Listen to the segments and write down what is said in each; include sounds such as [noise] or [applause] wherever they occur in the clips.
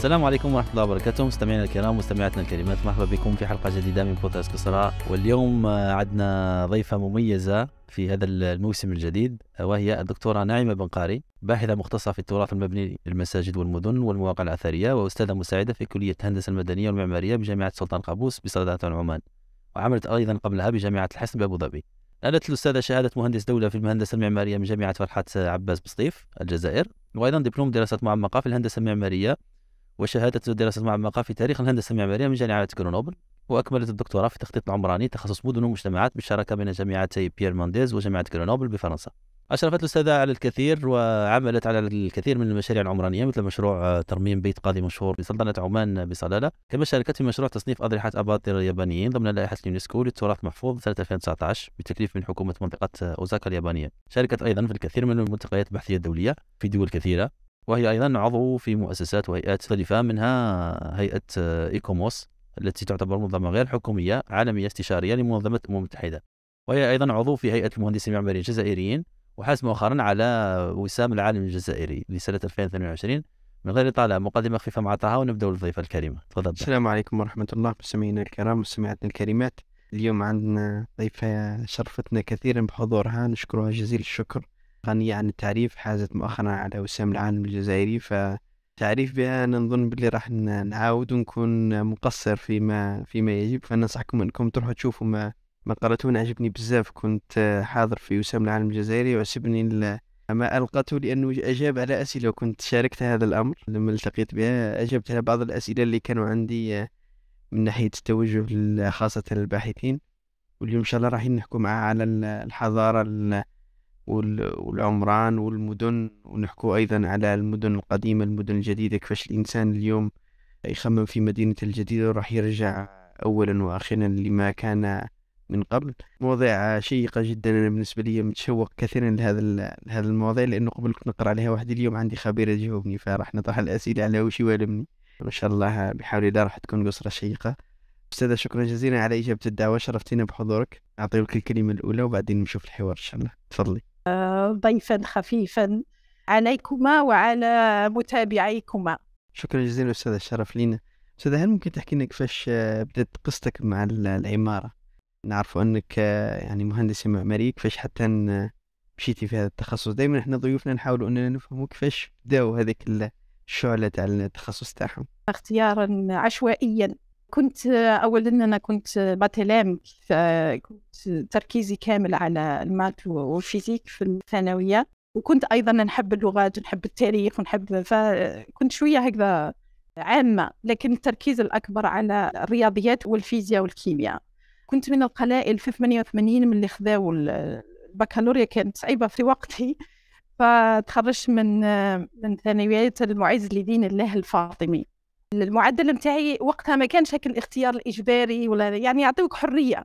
السلام عليكم ورحمة الله وبركاته مستمعينا الكرام مستمعاتنا الكريمات مرحبا بكم في حلقة جديدة من بودكاست كسراء واليوم عدنا ضيفة مميزة في هذا الموسم الجديد وهي الدكتورة ناعمة بنقاري باحثة مختصة في التراث المبني للمساجد والمدن والمواقع الأثرية وأستاذة مساعدة في كلية الهندسة المدنية والمعمارية بجامعة سلطان قابوس بسلطنة عمان وعملت أيضا قبلها بجامعة الحسن بأبو ظبي نالت الأستاذة شهادة مهندس دولة في المهندسة المعمارية من جامعة فرحات عباس بسطيف الجزائر وأيضا دبلوم دراسات معمقة في الهندسة المعمارية وشهادة دراسة معمقة في تاريخ الهندسة المعمارية من جامعة كرونوبل وأكملت الدكتوراه في التخطيط العمراني تخصص مدن ومجتمعات بالشراكة بين جامعتي بيير مانديز وجامعة كرونوبل بفرنسا أشرفت الأستاذة على الكثير وعملت على الكثير من المشاريع العمرانية مثل مشروع ترميم بيت قاضي مشهور بسلطنة عمان بصلالة كما شاركت في مشروع تصنيف أضرحة أباطرة اليابانيين ضمن لائحة اليونسكو للتراث المحفوظ سنة 2019 بتكليف من حكومة منطقة أوزاكا اليابانية شاركت أيضا في الكثير من الملتقيات البحثية الدولية في دول كثيرة وهي أيضا عضو في مؤسسات وهيئات مختلفة منها هيئة إيكوموس التي تعتبر منظمة غير حكومية عالمية استشارية لمنظمة الأمم المتحدة وهي أيضا عضو في هيئة المهندسين المعماريين الجزائريين وحاز مؤخرا على وسام العالم الجزائري لسنة 2022 من غير طالع مقدمة خفيفة مع طه ونبدأ الضيفة الكريمة تفضل السلام عليكم ورحمة الله مستمعينا الكرام مستمعاتنا الكريمات اليوم عندنا ضيفة شرفتنا كثيرا بحضورها نشكرها جزيل الشكر غنية يعني عن التعريف حازت مؤخرا على وسام العالم الجزائري فتعريف بها أنا نظن بلي راح نعاود ونكون مقصر فيما فيما يجب فننصحكم أنكم تروحوا تشوفوا ما ما قرأته عجبني بزاف كنت حاضر في وسام العالم الجزائري وعجبني ما ألقته لأنه أجاب على أسئلة وكنت شاركت هذا الأمر لما التقيت بها أجبت على بعض الأسئلة اللي كانوا عندي من ناحية التوجه خاصة للباحثين واليوم إن شاء الله راح نحكوا معاه على الحضارة والعمران والمدن ونحكو أيضا على المدن القديمة المدن الجديدة كيفاش الإنسان اليوم يخمم في مدينته الجديدة راح يرجع أولا وأخيرا لما كان من قبل مواضيع شيقة جدا أنا بالنسبة لي متشوق كثيرا لهذا لهذا المواضيع لأنه قبل كنت نقرأ عليها وحدي اليوم عندي خبيرة تجاوبني فراح نطرح الأسئلة على وش يوالمني إن شاء الله بحول الله راح تكون قصرة شيقة أستاذة شكرا جزيلا على إجابة الدعوة شرفتينا بحضورك أعطيك الكلمة الأولى وبعدين نشوف الحوار إن شاء الله تفضلي ضيفا خفيفا عليكما وعلى متابعيكما شكرا جزيلا أستاذة الشرف لينا أستاذة هل ممكن تحكي لنا كيفاش بدأت قصتك مع العمارة نعرف أنك يعني مهندسة معمارية كيفاش حتى مشيتي في هذا التخصص دائما احنا ضيوفنا نحاولوا أننا نفهموا كيفاش بداوا هذيك الشعلة تاع التخصص تاعهم اختيارا عشوائيا كنت اولا انا كنت باتيلام كنت تركيزي كامل على المات والفيزيك في الثانويه وكنت ايضا نحب اللغات ونحب التاريخ ونحب فكنت شويه هكذا عامه لكن التركيز الاكبر على الرياضيات والفيزياء والكيمياء كنت من القلائل في 88 من اللي خذاو البكالوريا كانت صعيبه في وقتي فتخرجت من من ثانويه المعز لدين الله الفاطمي المعدل نتاعي وقتها ما كانش هكا الاختيار الاجباري ولا يعني يعطيوك حريه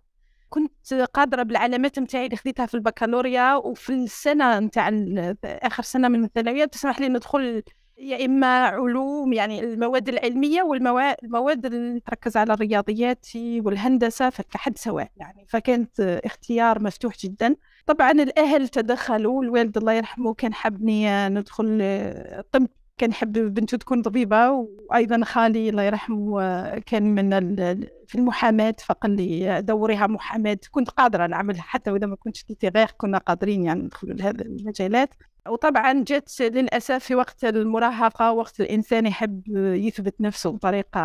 كنت قادره بالعلامات نتاعي اللي خديتها في البكالوريا وفي السنه نتاع اخر سنه من الثانويه تسمح لي ندخل يا اما علوم يعني المواد العلميه والمواد اللي تركز على الرياضيات والهندسه فكحد سواء يعني فكانت اختيار مفتوح جدا طبعا الاهل تدخلوا الوالد الله يرحمه كان حبني ندخل طب كان يحب بنته تكون طبيبة وأيضا خالي الله يرحمه آه، كان من في المحاماة فقال لي دوريها محاماة كنت قادرة نعملها حتى وإذا ما كنتش لتغاغ كنا قادرين يعني ندخلوا لهذه المجالات وطبعا جت للأسف في وقت المراهقة وقت الإنسان يحب يثبت نفسه بطريقة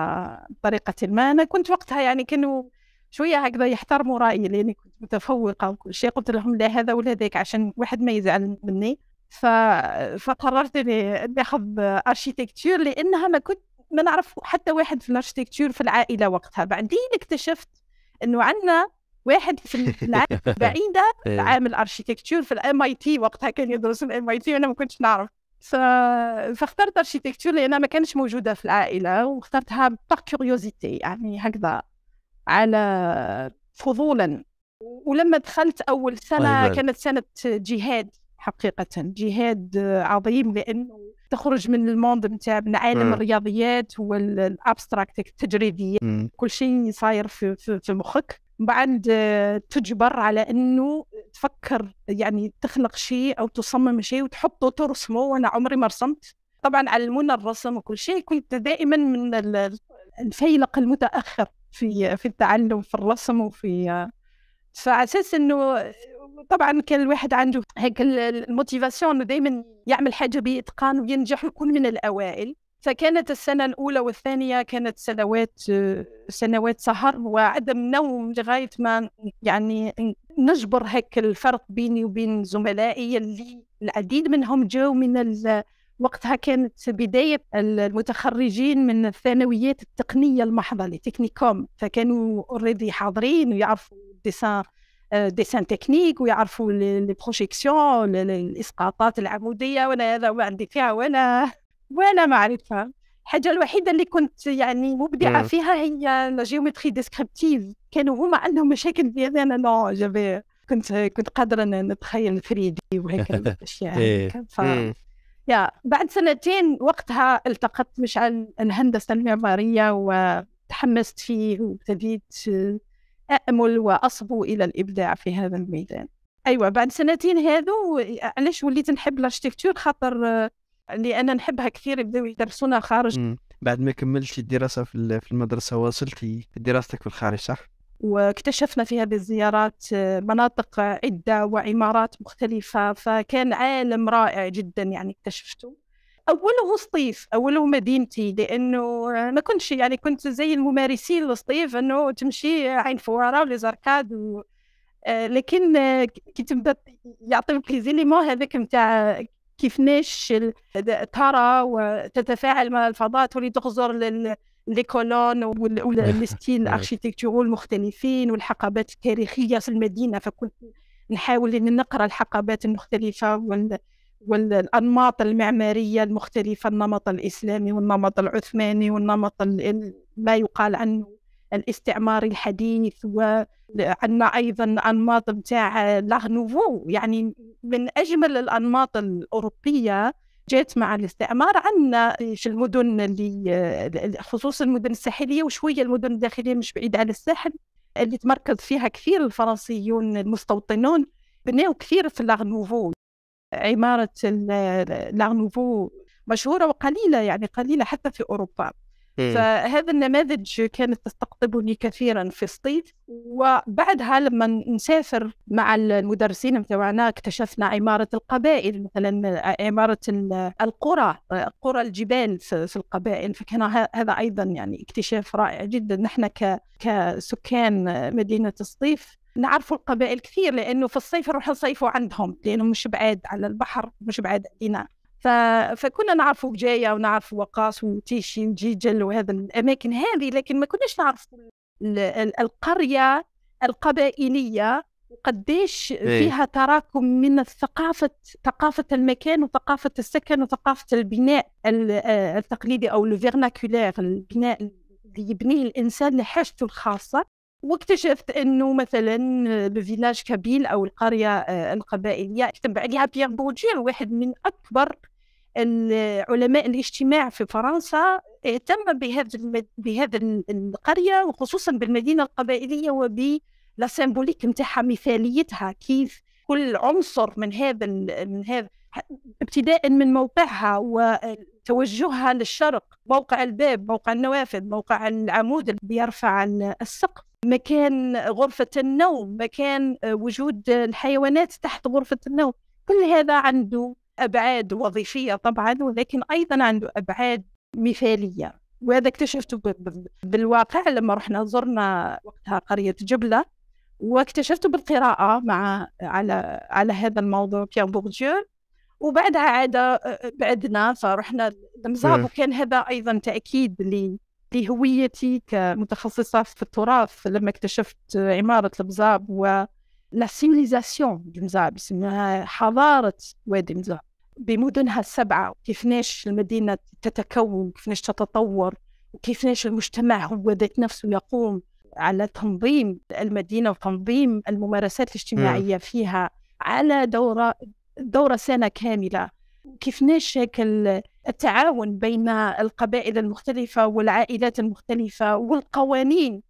بطريقة ما أنا كنت وقتها يعني كانوا شويه هكذا يحترموا رايي لاني كنت متفوقه وكل شيء قلت لهم لا هذا ولا ذاك عشان واحد ما يزعل مني ف... فقررت اني ناخذ اركيتكتور لانها ما كنت ما نعرف حتى واحد في الاركيتكتور في العائله وقتها بعدين اكتشفت انه عندنا واحد في العائله بعيده [laughs] إيه. عامل اركيتكتور في الام اي تي وقتها كان يدرس الام اي تي وانا ما كنتش نعرف ف... فاخترت اركيتكتور لانها ما كانتش موجوده في العائله واخترتها باغ كيوريوزيتي يعني هكذا على فضولا ولما دخلت اول سنه طيب. كانت سنه جهاد حقيقة جهاد عظيم لأنه تخرج من الموند نتاع من عالم الرياضيات والابستراكت التجريدية كل شيء صاير في, في, في مخك بعد تجبر على انه تفكر يعني تخلق شيء او تصمم شيء وتحطه ترسمه وانا عمري ما رسمت طبعا علمونا الرسم وكل شيء كنت دائما من الفيلق المتاخر في في التعلم في الرسم وفي فاساس انه طبعا كان الواحد عنده هيك الموتيفاسيون انه دائما يعمل حاجه باتقان وينجح ويكون من الاوائل فكانت السنه الاولى والثانيه كانت سنوات سنوات سهر وعدم نوم لغايه ما يعني نجبر هيك الفرق بيني وبين زملائي اللي العديد منهم جاوا من وقتها كانت بداية المتخرجين من الثانويات التقنية المحضة لتكنيكوم فكانوا اوريدي حاضرين ويعرفوا الديسان ديسان تكنيك ويعرفوا لي بروجيكسيون الاسقاطات العموديه وانا هذا ما عندي فيها وانا وانا ما الحاجه الوحيده اللي كنت يعني مبدعه فيها هي لا جيومتري ديسكريبتيف كانوا هما عندهم مشاكل في هذا انا نو جافي كنت كنت قادره نتخيل 3 دي وهيك الاشياء إيه. ف... يا بعد سنتين وقتها التقطت مشعل الهندسه المعماريه وتحمست فيه وابتديت أأمل وأصبو إلى الإبداع في هذا الميدان أيوة بعد سنتين هذو علاش وليت نحب الأرشتكتور خاطر لأن يعني نحبها كثير يبداو يدرسونا خارج م. بعد ما كملتي الدراسة في المدرسة واصلتي دراستك في الخارج صح؟ واكتشفنا في هذه الزيارات آه، مناطق عدة وعمارات مختلفة فكان عالم رائع جدا يعني اكتشفته اوله سطيف اوله مدينتي لانه ما كنتش يعني كنت زي الممارسين السطيف انه تمشي عين فواره ولي زركاد و... آه، لكن آه، كي تبدا يعطيك ليزيليمون هذاك نتاع ناش ترى وتتفاعل مع الفضاء تولي تغزر لي كولون والستيل [laughs] ستيل نعم. اركيتكتورو المختلفين والحقبات التاريخيه في المدينه فكنت نحاول نقرا الحقبات المختلفه والانماط المعماريه المختلفه النمط الاسلامي والنمط العثماني والنمط ما يقال عنه الاستعمار الحديث وعندنا ايضا انماط بتاع لاغ نوفو يعني من اجمل الانماط الاوروبيه جات مع الاستعمار عندنا في المدن اللي خصوصا المدن الساحليه وشويه المدن الداخليه مش بعيده على الساحل اللي تمركز فيها كثير الفرنسيون المستوطنون بناو كثير في لاغ نوفو عمارة لانوفو مشهورة وقليلة يعني قليلة حتى في أوروبا فهذا النماذج كانت تستقطبني كثيرا في الصيف وبعدها لما نسافر مع المدرسين متوعنا اكتشفنا عمارة القبائل مثلا عمارة القرى قرى الجبال في القبائل فكان هذا أيضا يعني اكتشاف رائع جدا نحن كسكان مدينة الصيف نعرفوا القبائل كثير لانه في الصيف نروح نصيفوا عندهم لانه مش بعاد على البحر مش بعاد علينا ف... فكنا نعرفوا بجايه ونعرفوا وقاص وتيشين جيجل وهذا الاماكن هذه لكن ما كناش نعرفوا القريه القبائليه وقديش إيه. فيها تراكم من الثقافة ثقافة المكان وثقافة السكن وثقافة البناء آه، التقليدي أو الفيرناكولير البناء اللي يبنيه الإنسان لحاجته الخاصة واكتشفت انه مثلا بفيلاج كابيل او القريه آه، القبائليه كتب عليها بيير بوجير واحد من اكبر علماء الاجتماع في فرنسا اهتم بهذا بهذا القريه وخصوصا بالمدينه القبائليه وبلا سيمبوليك نتاعها مثاليتها كيف كل عنصر من هذا من هذا ابتداء من موقعها وتوجهها للشرق موقع الباب موقع النوافذ موقع العمود اللي يرفع عن السقف مكان غرفة النوم مكان آه، وجود الحيوانات تحت غرفة النوم كل هذا عنده أبعاد وظيفية طبعا ولكن أيضا عنده أبعاد مثالية وهذا اكتشفته بالواقع لما رحنا زرنا وقتها قرية جبلة واكتشفته بالقراءة مع على على هذا الموضوع بيان بورديو وبعدها عاد آه، آه، بعدنا فرحنا لمزاب وكان هذا أيضا تأكيد لي لهويتي كمتخصصة في التراث لما اكتشفت عمارة المزاب و لا سيميليزاسيون المزاب يسموها حضارة وادي المزاب بمدنها السبعة كيفناش المدينة تتكون كيفناش تتطور وكيفناش المجتمع هو ذات نفسه يقوم على تنظيم المدينة وتنظيم الممارسات الاجتماعية فيها على دورة دورة سنة كاملة كيف هيك التعاون بين القبائل المختلفة والعائلات المختلفة والقوانين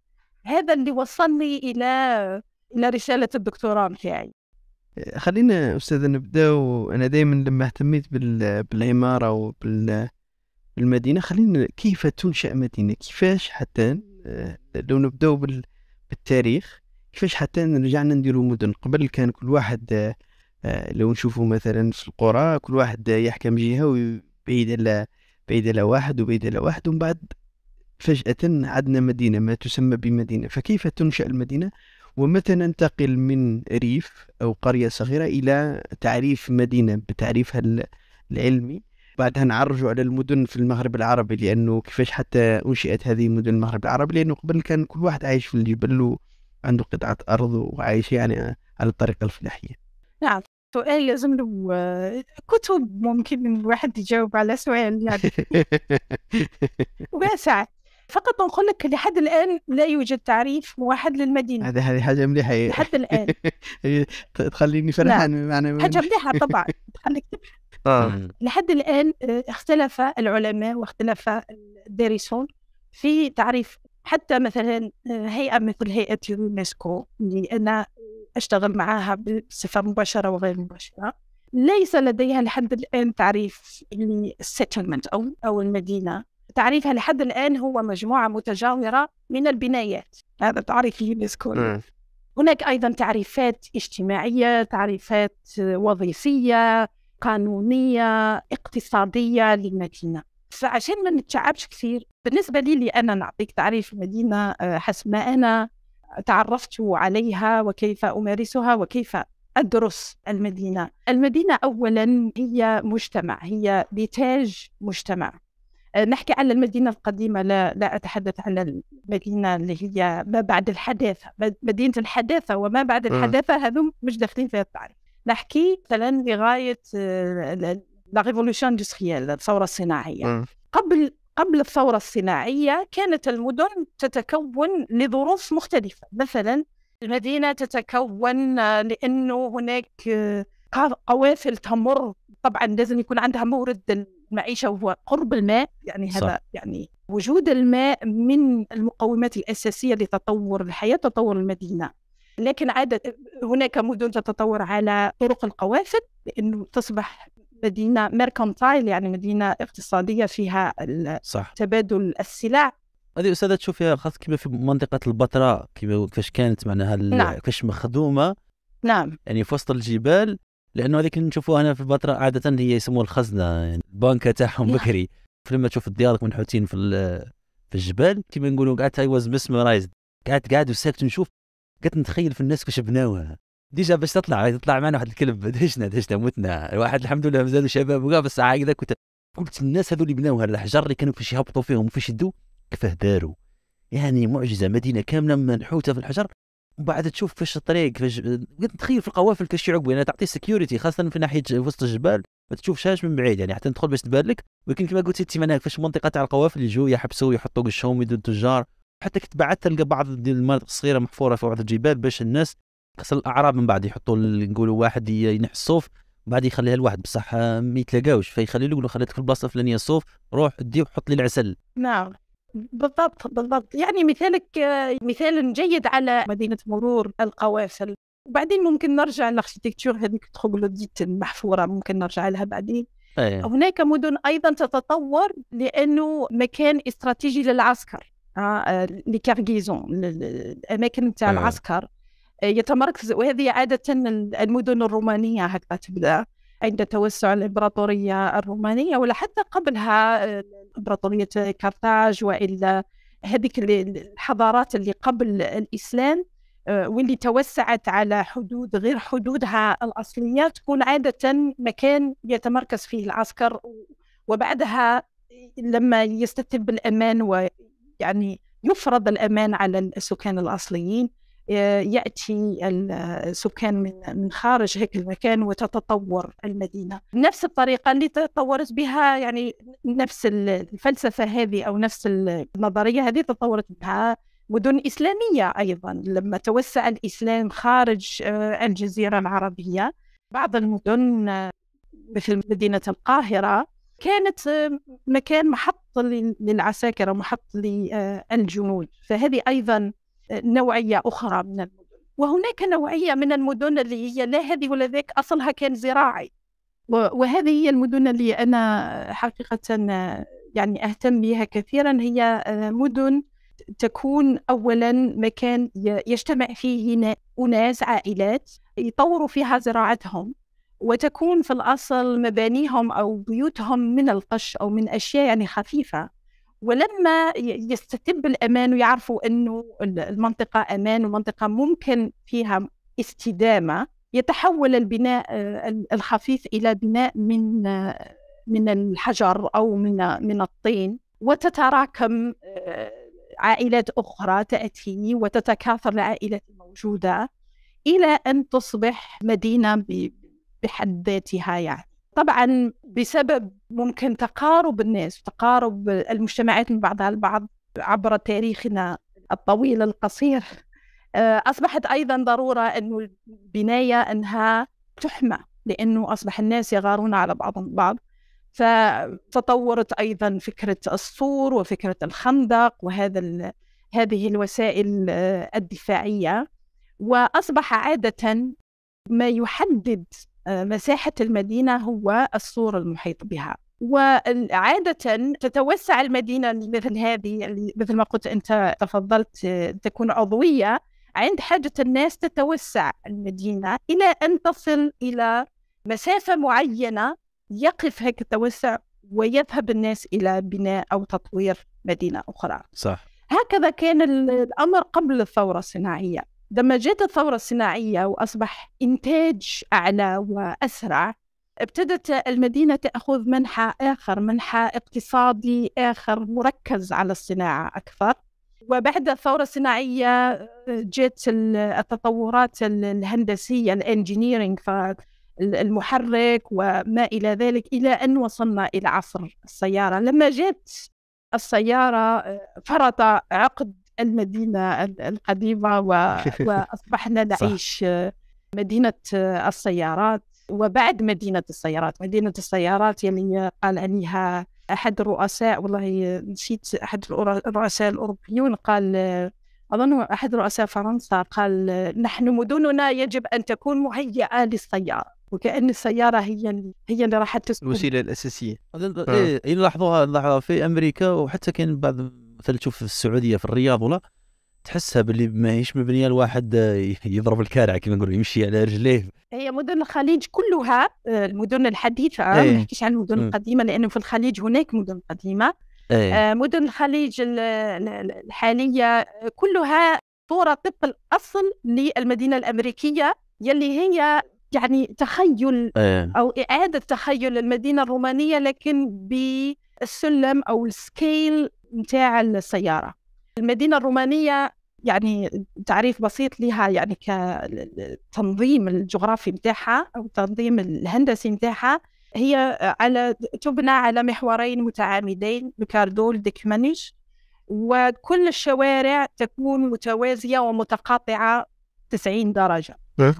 هذا اللي وصلني إلى إلى رسالة الدكتوراه متاعي خلينا أستاذة نبداو أنا دائما لما اهتميت بالعمارة وبالمدينة خلينا كيف تنشأ مدينة كيفاش حتى آه، لو نبداو بالتاريخ كيفاش حتى رجعنا نديرو مدن قبل كان كل واحد آه، آه، لو نشوفوا مثلا في القرى كل واحد يحكم جهه وبعيد على بعيد على واحد وبعيد على واحد ومن بعد فجأة عدنا مدينة ما تسمى بمدينة فكيف تنشأ المدينة ومتى ننتقل من ريف أو قرية صغيرة إلى تعريف مدينة بتعريفها العلمي بعدها نعرجوا على المدن في المغرب العربي لأنه كيفاش حتى أنشئت هذه مدن المغرب العربي لأنه قبل كان كل واحد عايش في الجبل وعنده قطعة أرض وعايش يعني على الطريقة الفلاحية نعم سؤال لازم له كتب ممكن الواحد يجاوب على سؤال يعني [laughs] واسع فقط نقول لك لحد الان لا يوجد تعريف موحد للمدينه هذه هذه حاجه مليحه لحد الان [laughs] تخليني فرحان نعم. بمعنى حاجه مليحه طبعا تخليك [laughs] آه. لحد الان آه، اختلف العلماء واختلف الدارسون في تعريف حتى مثلا آه، هيئه مثل هيئه اليونسكو لان أشتغل معاها بصفة مباشرة وغير مباشرة ليس لديها لحد الآن تعريف للسيتلمنت أو أو المدينة تعريفها لحد الآن هو مجموعة متجاورة من البنايات هذا تعريف اليونسكو هناك أيضا تعريفات اجتماعية تعريفات وظيفية قانونية اقتصادية للمدينة فعشان ما نتشعبش كثير بالنسبة لي, لي أنا نعطيك تعريف المدينة آه، حسب ما أنا تعرفت عليها وكيف امارسها وكيف أدرس المدينة المدينة أولا هي مجتمع هي بتاج مجتمع نحكي على المدينة القديمة لا, لا أتحدث عن المدينة اللي هي ما بعد الحداثة مدينة الحداثة وما بعد الحداثة هذو مش داخلين في التعريف نحكي مثلا لغاية لا ريفولوشن الثورة الصناعية قبل قبل الثورة الصناعية كانت المدن تتكون لظروف مختلفة مثلا المدينة تتكون لأنه هناك قوافل تمر طبعا لازم يكون عندها مورد المعيشة وهو قرب الماء يعني هذا صح. يعني وجود الماء من المقومات الأساسية لتطور الحياة تطور المدينة لكن عادة هناك مدن تتطور على طرق القوافل لأنه تصبح مدينه ميركانتايل يعني مدينه اقتصاديه فيها صح. تبادل السلع هذه استاذه تشوفيها خاصه كما في منطقه البتراء كما كيفاش كانت معناها نعم. كيفاش مخدومه نعم يعني في وسط الجبال لانه هذيك نشوفوها هنا في البتراء عاده هي يسموها الخزنه يعني البنكه تاعهم نعم. بكري فلما تشوف ديارك منحوتين في في الجبال كما نقولوا قعدت اي واز مسمرايزد قعدت قاعد وساكت نشوف قعدت نتخيل في الناس كيفاش بناوها ديجا باش تطلع تطلع معنا واحد الكلب [laughs] دهشنا دهشنا متنا الواحد الحمد لله مازالوا شباب وكاع بس هكذا كنت قلت الناس هذو اللي بناو الحجر اللي كانوا فاش يهبطوا فيهم وفاش يدوا كيفاه داروا يعني معجزه مدينه كامله منحوته في الحجر ومن بعد تشوف فاش الطريق فاش تخيل في القوافل كاش يعقبوا يعني تعطي سكيورتي خاصه في ناحيه وسط الجبال ما تشوفهاش من بعيد يعني حتى تدخل باش تبان لك ولكن كما قلت انت معناها فاش المنطقه تاع القوافل يجوا يحبسوا يحطوا قشهم يدوا التجار حتى كنت بعد تلقى بعض المناطق الصغيره محفوره في بعض الجبال باش الناس خاص الاعراب من بعد يحطوا نقولوا واحد ينحي الصوف بعد يخليها لواحد بصح ما يتلاقاوش فيخلي له خليتك في البلاصه الفلانيه الصوف روح دي وحط لي العسل نعم بالضبط بالضبط يعني مثالك مثال جيد على مدينه مرور القوافل وبعدين ممكن نرجع للاركتيكتور هذيك التروغلوديت المحفوره ممكن نرجع لها بعدين أيه. هناك مدن ايضا تتطور لانه مكان استراتيجي للعسكر آه، لكارغيزون الاماكن نتاع أيه. العسكر يتمركز وهذه عادة المدن الرومانية هكذا تبدأ عند توسع الإمبراطورية الرومانية ولا حتى قبلها آه، إمبراطورية كارتاج وإلا هذيك الحضارات اللي قبل الإسلام آه، واللي توسعت على حدود غير حدودها الأصلية تكون عادة مكان يتمركز فيه العسكر وبعدها لما يستتب الأمان ويعني يفرض الأمان على السكان الأصليين ياتي السكان من من خارج هيك المكان وتتطور المدينه نفس الطريقه اللي تطورت بها يعني نفس الفلسفه هذه او نفس النظريه هذه تطورت بها مدن اسلاميه ايضا لما توسع الاسلام خارج آه، الجزيره العربيه بعض المدن آه، مثل مدينه القاهره كانت آه، مكان محط للعساكر ومحط للجنود فهذه ايضا نوعية أخرى من المدن وهناك نوعية من المدن اللي هي لا هذه ولا ذاك أصلها كان زراعي وهذه هي المدن اللي أنا حقيقة يعني أهتم بها كثيرا هي آه، مدن تكون أولا مكان يجتمع فيه أناس عائلات يطوروا فيها زراعتهم وتكون في الأصل مبانيهم أو بيوتهم من القش أو من أشياء يعني خفيفة ولما يستتب الأمان ويعرفوا أنه المنطقة أمان ومنطقة ممكن فيها استدامة يتحول البناء الخفيف إلى بناء من من الحجر أو من من الطين وتتراكم آه، عائلات أخرى تأتي وتتكاثر العائلات الموجودة إلى أن تصبح مدينة بحد ذاتها يعني طبعا بسبب ممكن تقارب الناس وتقارب المجتمعات من بعضها البعض عبر تاريخنا الطويل القصير آه، أصبحت أيضا ضرورة أنه البناية أنها تحمى لأنه أصبح الناس يغارون على بعضهم البعض فتطورت أيضا فكرة السور وفكرة الخندق وهذا هذه الوسائل الدفاعية وأصبح عادة ما يحدد آه، مساحة المدينة هو السور المحيط بها وعادة تتوسع المدينة مثل هذه مثل ما قلت أنت تفضلت آه، تكون عضوية عند حاجة الناس تتوسع المدينة إلى أن تصل إلى مسافة معينة يقف هيك التوسع ويذهب الناس إلى بناء أو تطوير مدينة أخرى صح هكذا كان الأمر قبل الثورة الصناعية لما جت الثورة الصناعية وأصبح إنتاج أعلى وأسرع ابتدت المدينة تأخذ منحى آخر منحى اقتصادي آخر مركز على الصناعة أكثر وبعد الثورة الصناعية آه، جت التطورات الهندسية الانجينيرينج فالمحرك وما إلى ذلك إلى أن وصلنا إلى عصر السيارة لما جت السيارة آه، فرط عقد المدينة القديمة و... [laughs] وأصبحنا نعيش آه، مدينة آه، السيارات وبعد مدينة السيارات مدينة السيارات يعني قال عليها أحد الرؤساء والله نسيت أحد الرؤساء الأوروبيون قال آه، أظن أحد رؤساء فرنسا قال نحن مدننا يجب أن تكون مهيئة للسيارة وكأن السيارة هي هي اللي راح تسكن الوسيلة الأساسية إي إيه، لاحظوها نلاحظوها في أمريكا وحتى كاين بعض مثلا تشوف في السعوديه في الرياض ولا تحسها باللي ما هيش مبنيه الواحد آه، يضرب الكارع كما نقولوا يمشي على رجليه هي مدن الخليج كلها آه، المدن الحديثه آه، ما إيه. نحكيش عن المدن القديمه لانه في الخليج هناك مدن قديمه أيه. مدن الخليج الحاليه كلها صوره طبق الاصل للمدينه الامريكيه يلي هي يعني تخيل أيه. او اعاده تخيل المدينه الرومانيه لكن بالسلم او السكيل نتاع السياره المدينه الرومانيه يعني تعريف بسيط لها يعني كتنظيم الجغرافي متاعها او التنظيم الهندسي متاعها هي على تبنى على محورين متعامدين بكاردول ديكمانيش وكل الشوارع تكون متوازيه ومتقاطعه 90 درجه طيب.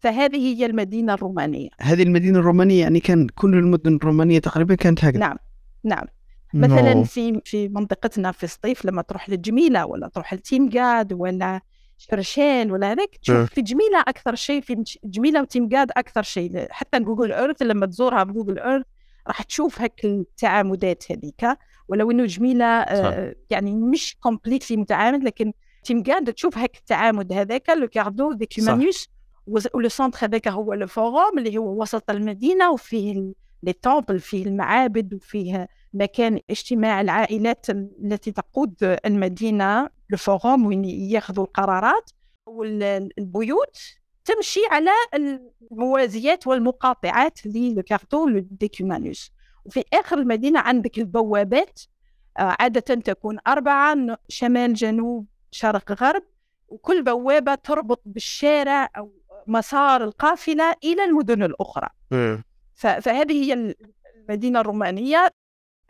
فهذه هي المدينه الرومانيه هذه المدينه الرومانيه يعني كان كل المدن الرومانيه تقريبا كانت هكذا نعم نعم مثلا في في منطقتنا في الصيف لما تروح للجميله ولا تروح لتيمقاد ولا شرشين ولا هذاك تشوف إيه. في جميله اكثر شيء في جميله وتيمقاد اكثر شيء حتى جوجل ايرث لما تزورها بجوجل ايرث راح تشوف هك التعامدات هذيك ولو انه جميله آه يعني مش كومبليتلي متعامد لكن تيمقاد تشوف هك التعامد هذاك لو كاردو ذيك ولو سونتر هذاك هو الفوروم اللي هو وسط المدينه وفيه لي تومبل فيه المعابد وفيه مكان اجتماع العائلات التي تقود المدينة الفوروم وين ياخذوا القرارات والبيوت تمشي على الموازيات والمقاطعات للكارتو ديكيومانوس وفي آخر المدينة عندك البوابات آه، عادة تكون أربعة شمال جنوب شرق غرب وكل بوابة تربط بالشارع أو مسار القافلة إلى المدن الأخرى فهذه هي المدينة الرومانية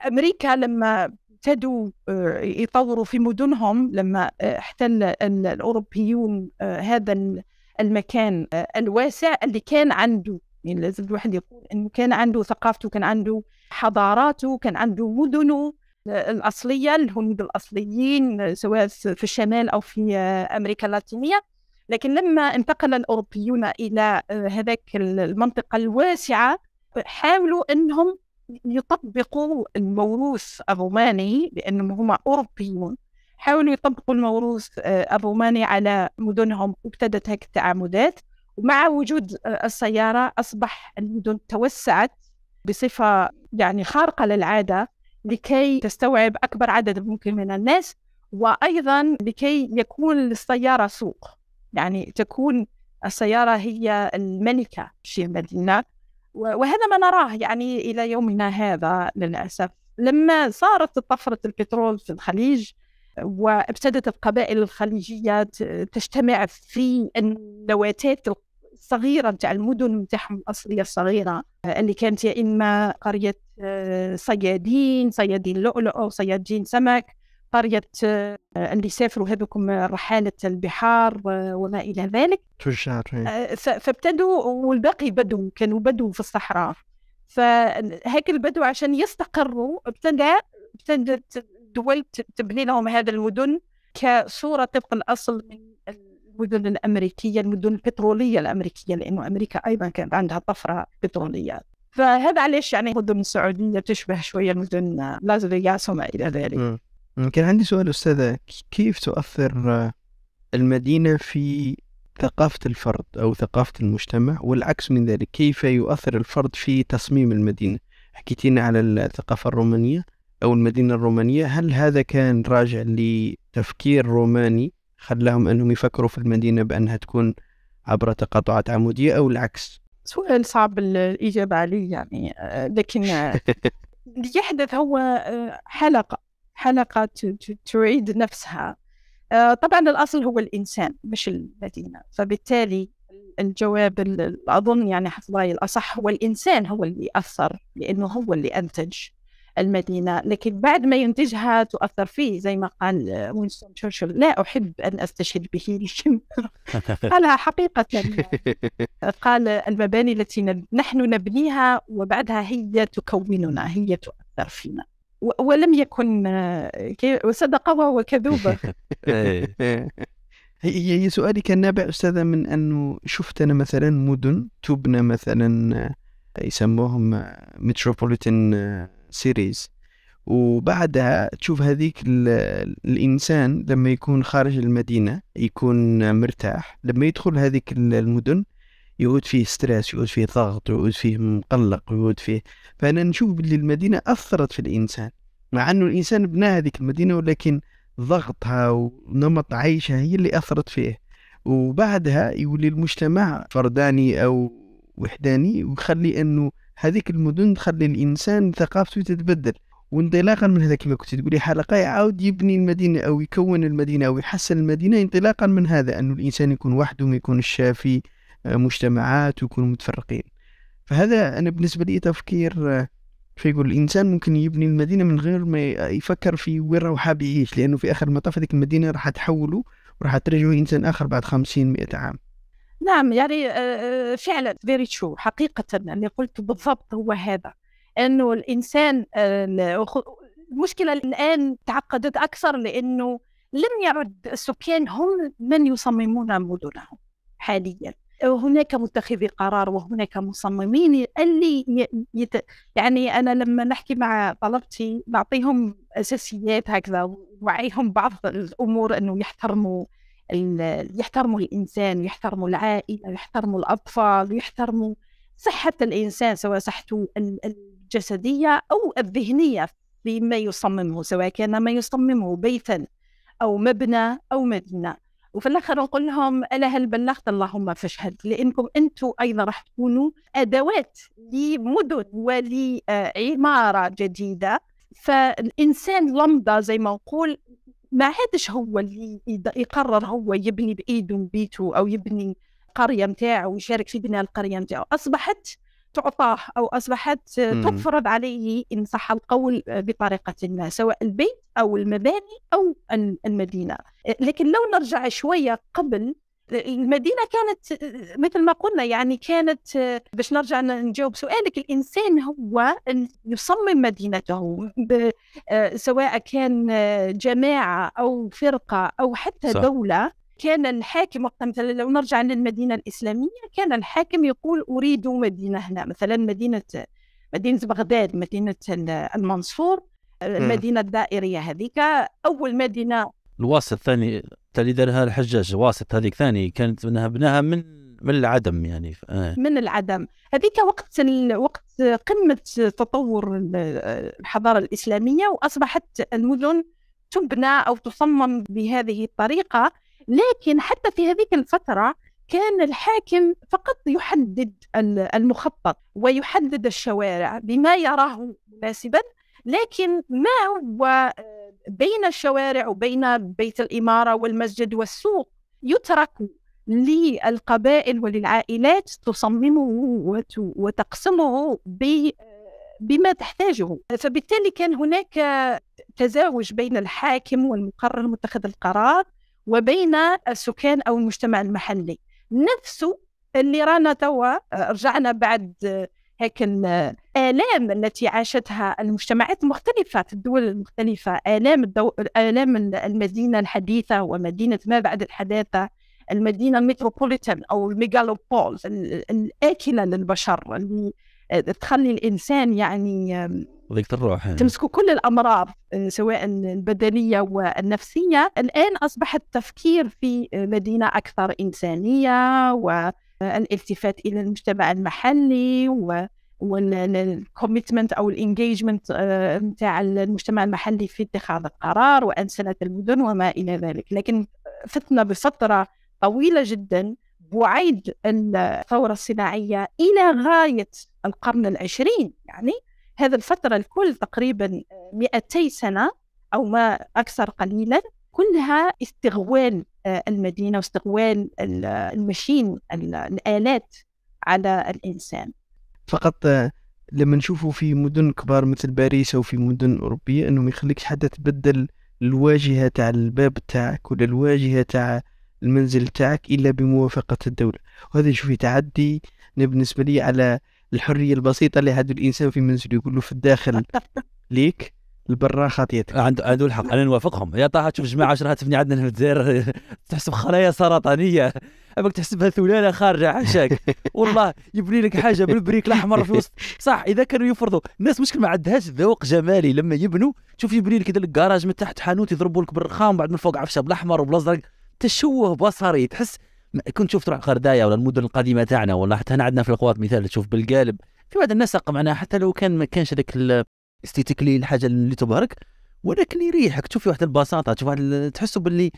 امريكا لما ابتدوا آه، يطوروا في مدنهم لما آه، احتل الاوروبيون آه، هذا المكان الواسع اللي كان عنده يعني لازم الواحد يقول انه كان عنده ثقافته كان عنده حضاراته كان عنده مدنه الاصليه الهنود الاصليين سواء في الشمال او في امريكا اللاتينيه لكن لما انتقل الاوروبيون الى هذاك المنطقه الواسعه حاولوا انهم يطبقوا الموروث الروماني لأنهم هم أوروبيون حاولوا يطبقوا الموروث آه، الروماني على مدنهم وابتدت هيك التعامدات ومع وجود آه، السيارة أصبح المدن توسعت بصفة يعني خارقة للعادة لكي تستوعب أكبر عدد ممكن من الناس وأيضا لكي يكون للسيارة سوق يعني تكون السيارة هي الملكة في المدينة وهذا ما نراه يعني إلى يومنا هذا للأسف لما صارت طفرة البترول في الخليج وابتدت القبائل الخليجية تجتمع في النواتات الصغيرة نتاع المدن نتاعهم الأصلية الصغيرة اللي كانت يا إما قرية آه، صيادين صيادين لؤلؤ أو صيادين سمك قرية آه، اللي سافروا هذوكم رحالة البحار وما إلى ذلك آه، فابتدوا والباقي بدو كانوا بدو في الصحراء فهيك البدو عشان يستقروا ابتدى ابتدت الدول تبني لهم هذا المدن كصورة طبق الأصل من المدن الأمريكية المدن البترولية الأمريكية لأنه أمريكا أيضا كانت عندها طفرة بترولية فهذا علاش يعني مدن السعودية تشبه شوية المدن آه، لاس فيغاس وما إلى ذلك كان عندي سؤال أستاذة كيف تؤثر آه، المدينة في ثقافة الفرد أو ثقافة المجتمع والعكس من ذلك كيف يؤثر الفرد في تصميم المدينة حكيتينا على الثقافة الرومانية أو المدينة الرومانية هل هذا كان راجع لتفكير روماني خلاهم أنهم يفكروا في المدينة بأنها تكون عبر تقاطعات عمودية أو العكس سؤال صعب الإجابة عليه يعني آه، لكن اللي آه، [laughs] يحدث هو حلقة حلقة تعيد نفسها آه، طبعا الأصل هو الإنسان مش المدينة فبالتالي الجواب أظن يعني حفظي الأصح هو الإنسان هو اللي أثر لأنه هو اللي أنتج المدينة لكن بعد ما ينتجها تؤثر فيه زي ما قال وينستون تشرشل لا أحب أن أستشهد به [laughs] لكن قالها حقيقة قال المباني التي نحن نبنيها وبعدها هي تكوننا هي تؤثر فينا ولم يكن صدق وهو كذوب [laughs] هي سؤالي كان نابع أستاذة من أنه شفت أنا مثلا مدن تبنى مثلا يسموهم متروبوليتن سيريز وبعدها تشوف هذيك الإنسان لما يكون خارج المدينة يكون مرتاح لما يدخل هذيك المدن يعود فيه ستريس يعود فيه ضغط يعود فيه مقلق يعود فيه فأنا نشوف باللي المدينة أثرت في الإنسان مع أنه الإنسان بنى هذيك المدينة ولكن ضغطها ونمط عيشها هي اللي أثرت فيه وبعدها يولي المجتمع فرداني أو وحداني ويخلي أنه هذيك المدن تخلي الإنسان ثقافته تتبدل وانطلاقا من هذا كما كنت تقولي حلقة يعاود يبني المدينة أو يكون المدينة أو يحسن المدينة انطلاقا من هذا أنه الإنسان يكون وحده ما يكونش شافي مجتمعات ويكونوا متفرقين فهذا أنا بالنسبة لي تفكير فيقول آه، الانسان ممكن يبني المدينه من غير ما يفكر في وين راه حاب يعيش لانه في اخر المطاف هذيك المدينه راح تحوله وراح ترجعه انسان اخر بعد 50 100 عام نعم يعني آه، آه، فعلا فيري تشو حقيقه اللي قلت بالضبط هو هذا انه الانسان المشكله الان تعقدت اكثر لانه لم يعد السكان هم من يصممون مدنهم حاليا هناك متخذي قرار وهناك مصممين اللي يت... يعني انا لما نحكي مع طلبتي نعطيهم اساسيات هكذا وعيهم بعض الامور انه يحترموا ال... يحترموا الانسان ويحترموا العائله ويحترموا الاطفال ويحترموا صحه الانسان سواء صحته الجسديه او الذهنيه فيما يصممه سواء كان ما يصممه بيتا او مبنى او مدينه وفي الاخر نقول لهم الا هل بلغت اللهم فاشهد لانكم انتم ايضا راح تكونوا ادوات لمدن ولعماره جديده فالانسان لمضه زي ما نقول ما عادش هو اللي يقرر هو يبني بايده بيته او يبني قريه نتاعو ويشارك في بناء القريه نتاعو اصبحت تعطاه أو أصبحت تفرض عليه إن صح القول بطريقة ما سواء البيت أو المباني أو المدينة لكن لو نرجع شوية قبل المدينه كانت مثل ما قلنا يعني كانت باش نرجع نجاوب سؤالك الانسان هو يصمم مدينته آه، سواء كان آه، جماعه او فرقه او حتى صح. دوله كان الحاكم وقت مثلا لو نرجع للمدينة الإسلامية كان الحاكم يقول أريد مدينة هنا مثلا مدينة مدينة بغداد مدينة المنصور آه، المدينة الدائرية هذيك أول مدينة الواسط الثاني اللي دارها الحجاج واسط هذيك ثاني كانت منها بناها من من العدم يعني ف... آه. من العدم هذيك وقت ال... وقت قمة تطور الحضارة الإسلامية وأصبحت المدن تبنى أو تصمم بهذه الطريقة لكن حتى في هذيك الفترة كان الحاكم فقط يحدد المخطط ويحدد الشوارع بما يراه مناسبا لكن ما هو آه، بين الشوارع وبين بيت الإمارة والمسجد والسوق يترك للقبائل وللعائلات تصممه وتقسمه بما تحتاجه فبالتالي كان هناك تزاوج بين الحاكم والمقرر متخذ القرار وبين السكان او المجتمع المحلي نفسه اللي رانا توا رجعنا بعد هيك الآلام التي عاشتها المجتمعات المختلفة في الدول المختلفة آلام الدو... آلام المدينة الحديثة ومدينة ما بعد الحداثة المدينة المتروبوليتان أو الميغالوبولز الآكلة للبشر آه، تخلي الانسان يعني ضيقة الروح يعني. تمسكه كل الامراض آه، سواء البدنيه والنفسيه الان اصبح التفكير في مدينه اكثر انسانيه والالتفات الى المجتمع المحلي و والكوميتمنت او الانجيجمنت آه، نتاع المجتمع المحلي في اتخاذ القرار وانسنه المدن وما الى ذلك لكن فتنا بفتره طويله جدا بعيد الثوره الصناعيه الى غايه القرن العشرين يعني هذا الفترة الكل تقريبا 200 آه، سنة أو ما أكثر قليلا كلها استغوال آه، المدينة واستغوال المشين الآلات على الإنسان فقط آه، لما نشوفوا في مدن كبار مثل باريس أو في مدن أوروبية أنه ما يخليكش حتى تبدل الواجهة تاع الباب تاعك ولا الواجهة تاع المنزل تاعك إلا بموافقة الدولة وهذا شوفي تعدي بالنسبة لي على الحريه البسيطه اللي هذا الانسان في منزله يقول له في الداخل [laughs] ليك البرا خطيتك عنده عنده الحق انا نوافقهم يا طه تشوف جماعه شراها تبني عندنا في الجزائر [laughs] تحسب خلايا سرطانيه ابغاك تحسبها ثلاله خارجه حاشاك [laughs] والله يبني لك حاجه بالبريك الاحمر في وسط صح اذا كانوا يفرضوا الناس مشكل ما عندهاش ذوق جمالي لما يبنوا تشوف يبني لك الكراج من تحت حانوت يضربوا لك بالرخام بعد من فوق عفشه بالاحمر وبالازرق تشوه بصري تحس كنت تشوف تروح خردايا ولا المدن القديمه تاعنا ولا حتى هنا عندنا في القوات مثال تشوف بالقالب في بعض النسق معناها حتى لو كان ما كانش هذاك استيتيكلي الحاجه اللي تبهرك ولكن يريحك تشوف واحد البساطه تشوف واحد تحس باللي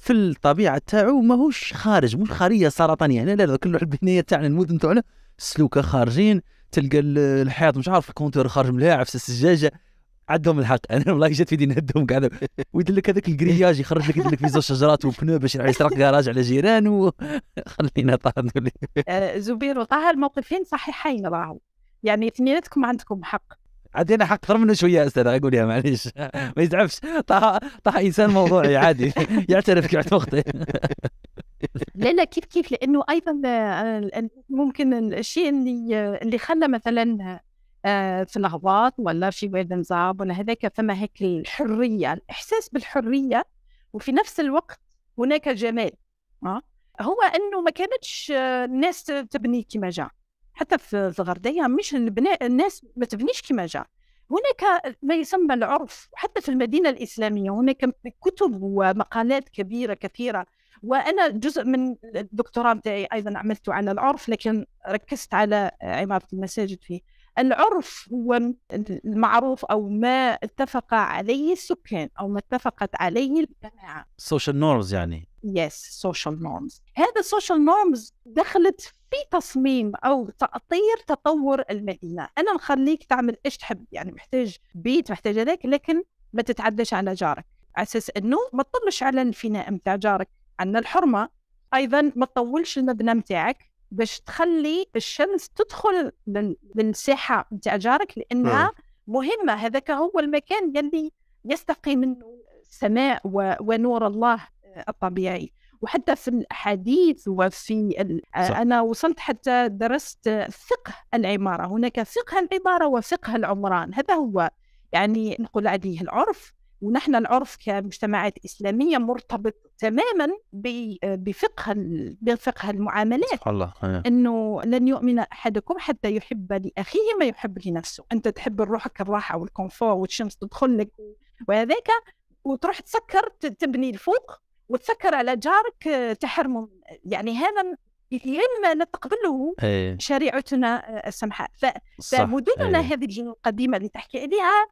في الطبيعه تاعو ماهوش خارج مش خاريه سرطانيه يعني لا كل البنيه تاعنا المدن تاعنا السلوكه خارجين تلقى الحيط مش عارف الكونتور خارج ملاعب في السجاجه عندهم الحق [laughs] انا والله جات في ندهم قاعد ويدير لك هذاك الكرياج يخرج لك يدير لك في زوج شجرات وبنو باش يسرق كراج [laughs] على جيران وخلينا [laughs] طاردوا آه، زبير وطه الموقفين صحيحين راهو يعني اثنيناتكم عندكم حق عندنا حق اكثر منه شويه استاذ اقول يا معليش ما يزعفش طه طه انسان موضوعي عادي يعترف كي وقته لا لا كيف كيف لانه ايضا آه، ممكن الشيء اللي آه، اللي خلى مثلا آه، في لخباط ولا في ويد نصاب ولا هذاك فما هيك الحريه الاحساس بالحريه وفي نفس الوقت هناك جمال آه. هو انه ما كانتش آه، الناس تبني كما جاء حتى في الغرديه مش البناء الناس ما تبنيش كما جاء هناك ما يسمى العرف حتى في المدينه الاسلاميه هناك كتب ومقالات كبيره كثيره وانا جزء من الدكتوراه بتاعي ايضا عملت على العرف لكن ركزت على عماره المساجد فيه العرف هو المعروف أو ما اتفق عليه السكان أو ما اتفقت عليه الجماعة سوشيال نورمز يعني يس سوشيال نورمز هذا السوشيال نورمز دخلت في تصميم او تاطير تطور المدينه انا نخليك تعمل ايش تحب يعني محتاج بيت محتاج هذاك لكن ما تتعداش على جارك على اساس انه ما تطلش على الفناء نتاع جارك عندنا الحرمه ايضا ما تطولش المبنى نتاعك باش تخلي الشمس تدخل للساحه نتاع جارك لانها نعم. مهمه هذاك هو المكان اللي يستقي منه السماء ونور الله آه، الطبيعي وحتى في الاحاديث وفي آه، انا وصلت حتى درست فقه العماره هناك فقه العماره وفقه العمران هذا هو يعني نقول عليه العرف ونحن العرف كمجتمعات إسلامية مرتبط تماما بفقه بفقه المعاملات سبحان الله آه. انه لن يؤمن احدكم حتى يحب لاخيه ما يحب لنفسه انت تحب روحك الراحه والكونفور والشمس تدخل لك وهذاك وتروح تسكر تبني الفوق وتسكر على جارك آه، تحرمه يعني هذا لما نتقبله إيه. شريعتنا آه، السمحاء فمدننا إيه. هذه القديمه اللي تحكي عليها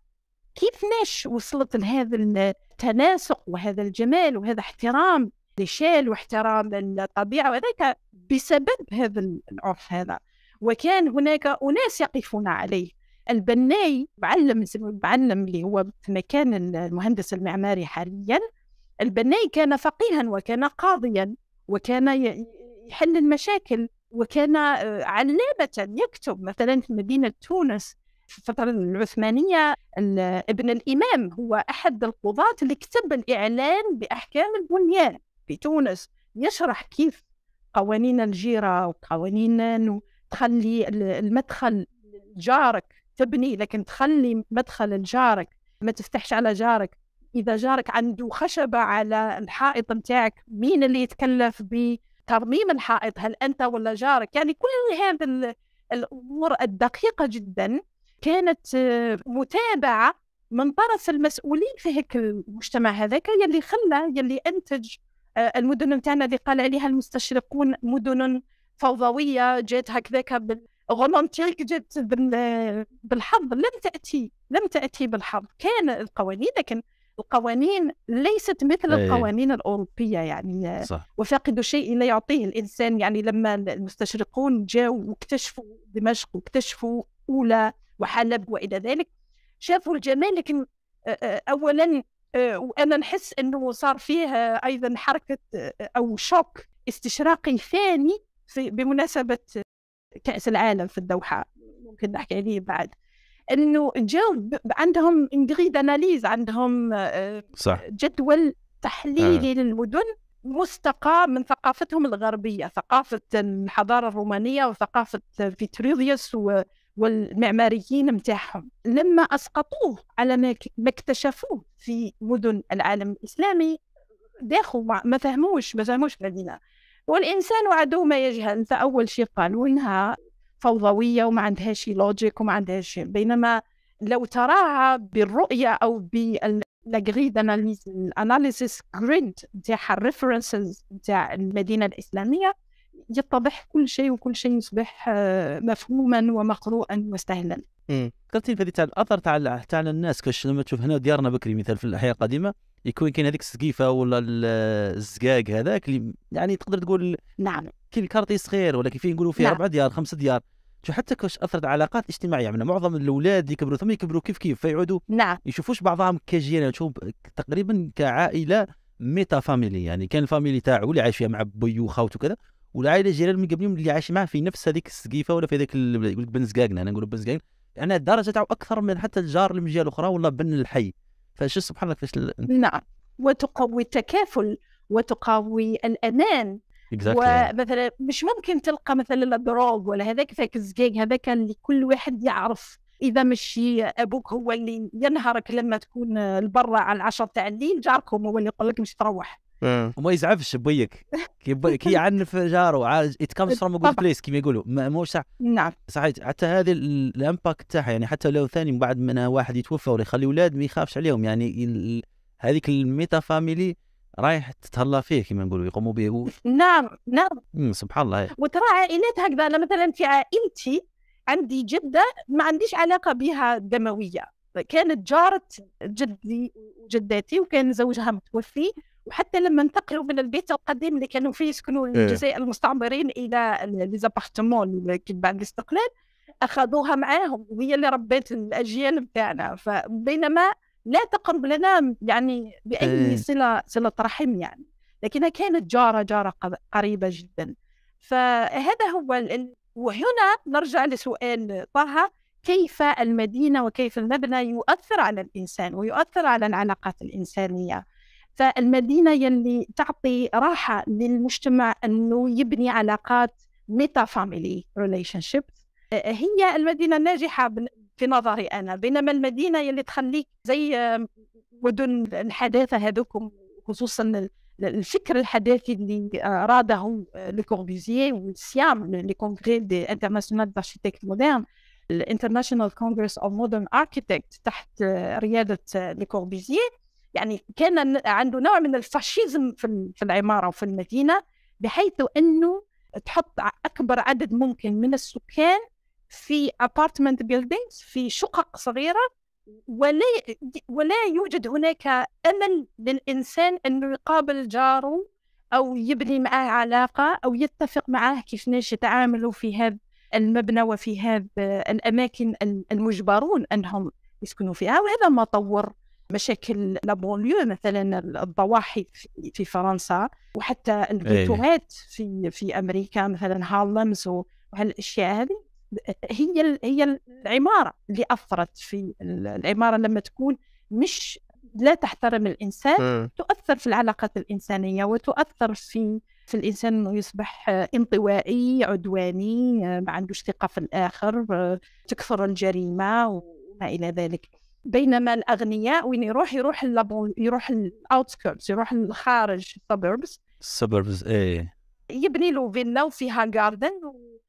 كيفاش وصلت لهذا التناسق وهذا الجمال وهذا احترام لشال واحترام الطبيعة وذلك بسبب هذا العرف هذا وكان هناك أناس يقفون عليه البناي معلم معلم اللي هو في مكان المهندس المعماري حاليا البناي كان فقيها وكان قاضيا وكان يحل المشاكل وكان آه، علامة يكتب مثلا في مدينة تونس في الفترة العثمانية ابن الإمام هو أحد القضاة اللي كتب الإعلان بأحكام البنيان في تونس يشرح كيف قوانين الجيرة وقوانين أنه تخلي المدخل جارك تبني لكن تخلي مدخل لجارك ما تفتحش على جارك إذا جارك عنده خشبة على الحائط متاعك مين اللي يتكلف بترميم الحائط هل أنت ولا جارك يعني كل هذه الأمور الدقيقة جدا كانت آه، متابعه من طرف المسؤولين في هيك المجتمع هذاك يلي خلى يلي انتج آه، المدن نتاعنا اللي قال عليها المستشرقون مدن فوضويه جات هكذاك رومانتيك جات بالحظ لم تاتي لم تاتي بالحظ كان القوانين لكن القوانين ليست مثل أيه. القوانين الاوروبيه يعني آه، صح. وفاقد شيء لا يعطيه الانسان يعني لما المستشرقون جاوا واكتشفوا دمشق واكتشفوا اولى وحلب والى ذلك شافوا الجمال لكن اولا وانا نحس انه صار فيه ايضا حركه او شوك استشراقي ثاني بمناسبه كاس العالم في الدوحه ممكن نحكي عليه بعد انه جاو عندهم انجريد اناليز عندهم صح. جدول تحليلي آه. للمدن مستقى من ثقافتهم الغربيه ثقافه الحضاره الرومانيه وثقافه فيتريوفيوس و والمعماريين نتاعهم لما أسقطوه على ما اكتشفوه في مدن العالم الإسلامي داخل ما فهموش ما فهموش مدينة والإنسان عدو ما يجهل أنت أول شيء قالوا إنها فوضوية وما عندهاش لوجيك وما عندهاش بينما لو تراها بالرؤية أو بال لا جريد اناليز جريد نتاع الريفرنسز نتاع المدينه الاسلاميه يتضح كل شيء وكل شيء يصبح آه، مفهوما ومقروءا وسهلا. في هذه تاع الاثر تاع تاع الناس كاش لما تشوف هنا ديارنا بكري مثال في الاحياء القديمه يكون كاين هذيك السقيفه ولا الزقاق هذاك اللي يعني تقدر تقول نعم كي كارتي صغير ولا كيف نقولوا فيه نعم. اربع ديار خمسه ديار حتى كاش اثرت علاقات اجتماعيه من يعني معظم الاولاد اللي كبروا ثم يكبروا كيف كيف فيعودوا نعم يشوفوش بعضهم كجيران تشوف تقريبا كعائله ميتا فاميلي يعني كان الفاميلي تاعو اللي عايش فيها مع بيو وخاوته وكذا والعائله جيران من قبلهم اللي عاش معاه في نفس هذيك السقيفه ولا في هذاك يقول لك بن انا نقول بن زكاكنا يعني انا الدرجه تاعو اكثر من حتى الجار اللي من جهه الاخرى ولا بن الحي فاش سبحان الله كيفاش نعم وتقوي التكافل وتقوي الامان exactly. ومثلا مش ممكن تلقى مثلا الدروغ ولا هذاك فاك الزقاق هذاك اللي كل واحد يعرف اذا مش ابوك هو اللي ينهرك لما تكون البرة على العشرة تاع الليل جاركم هو اللي يقول لك مش تروح وما يزعفش بويك كيعنف [laughs] جاره وعالج ات كامز فروم جود بليس كيما يقولوا موش صح نعم صحيح حتى هذه الامباكت تاعها يعني حتى لو ثاني من بعد من واحد يتوفى ولا يخلي اولاد ما يخافش عليهم يعني هذيك الميتا فاميلي رايح تتهلا فيه كيما نقولوا يقوموا به نعم نعم سبحان الله وترى عائلات هكذا انا مثلا في عائلتي عندي جده ما عنديش علاقه بها دمويه كانت جاره جدي وجداتي وكان زوجها متوفي وحتى لما انتقلوا من البيت القديم اللي كانوا فيه يسكنوا إيه. الجزائر المستعمرين الى ليزابارتمون بعد الاستقلال اخذوها معاهم وهي اللي ربت الاجيال بتاعنا فبينما لا تقرب لنا يعني باي إيه. صله صله رحم يعني لكنها كانت جاره جاره قريبه جدا فهذا هو ال... وهنا نرجع لسؤال طه كيف المدينه وكيف المبنى يؤثر على الانسان ويؤثر على العلاقات الانسانيه فالمدينه يلي تعطي راحه للمجتمع انه يبني علاقات ميتا فاميلي ريليشن شيبس هي المدينه الناجحه في نظري انا بينما المدينه يلي تخليك زي مدن الحداثه هذوكم خصوصا الفكر الحداثي اللي آه، راده آه، لكوربيزيه والسيام لكونغري دي انترناسيونال داركتيكت مودرن الانترناشونال كونغرس اوف مودرن اركيتكت تحت آه، رياده لكوربيزيه يعني كان عنده نوع من الفاشيزم في في العماره وفي المدينه بحيث انه تحط اكبر عدد ممكن من السكان في ابارتمنت بيلدينغز في شقق صغيره ولا ولا يوجد هناك امل للانسان انه يقابل جاره او يبني معه علاقه او يتفق معه كيفاش يتعاملوا في هذا المبنى وفي هذا الاماكن المجبرون انهم يسكنوا فيها وهذا ما طور مشاكل لابونليو مثلا الضواحي في فرنسا وحتى إيه. الجيتوهات في في امريكا مثلا هارلمز وهالاشياء هذه هي هي العماره اللي اثرت في العماره لما تكون مش لا تحترم الانسان تؤثر في العلاقات الانسانيه وتؤثر في في الانسان انه يصبح انطوائي عدواني ما عندوش ثقه في الاخر تكثر الجريمه وما الى ذلك بينما الاغنياء وين يروح يروح اللابون يروح الاوتسكيرتس يروح للخارج السبربس السبربس ايه يبني له فيلا وفيها جاردن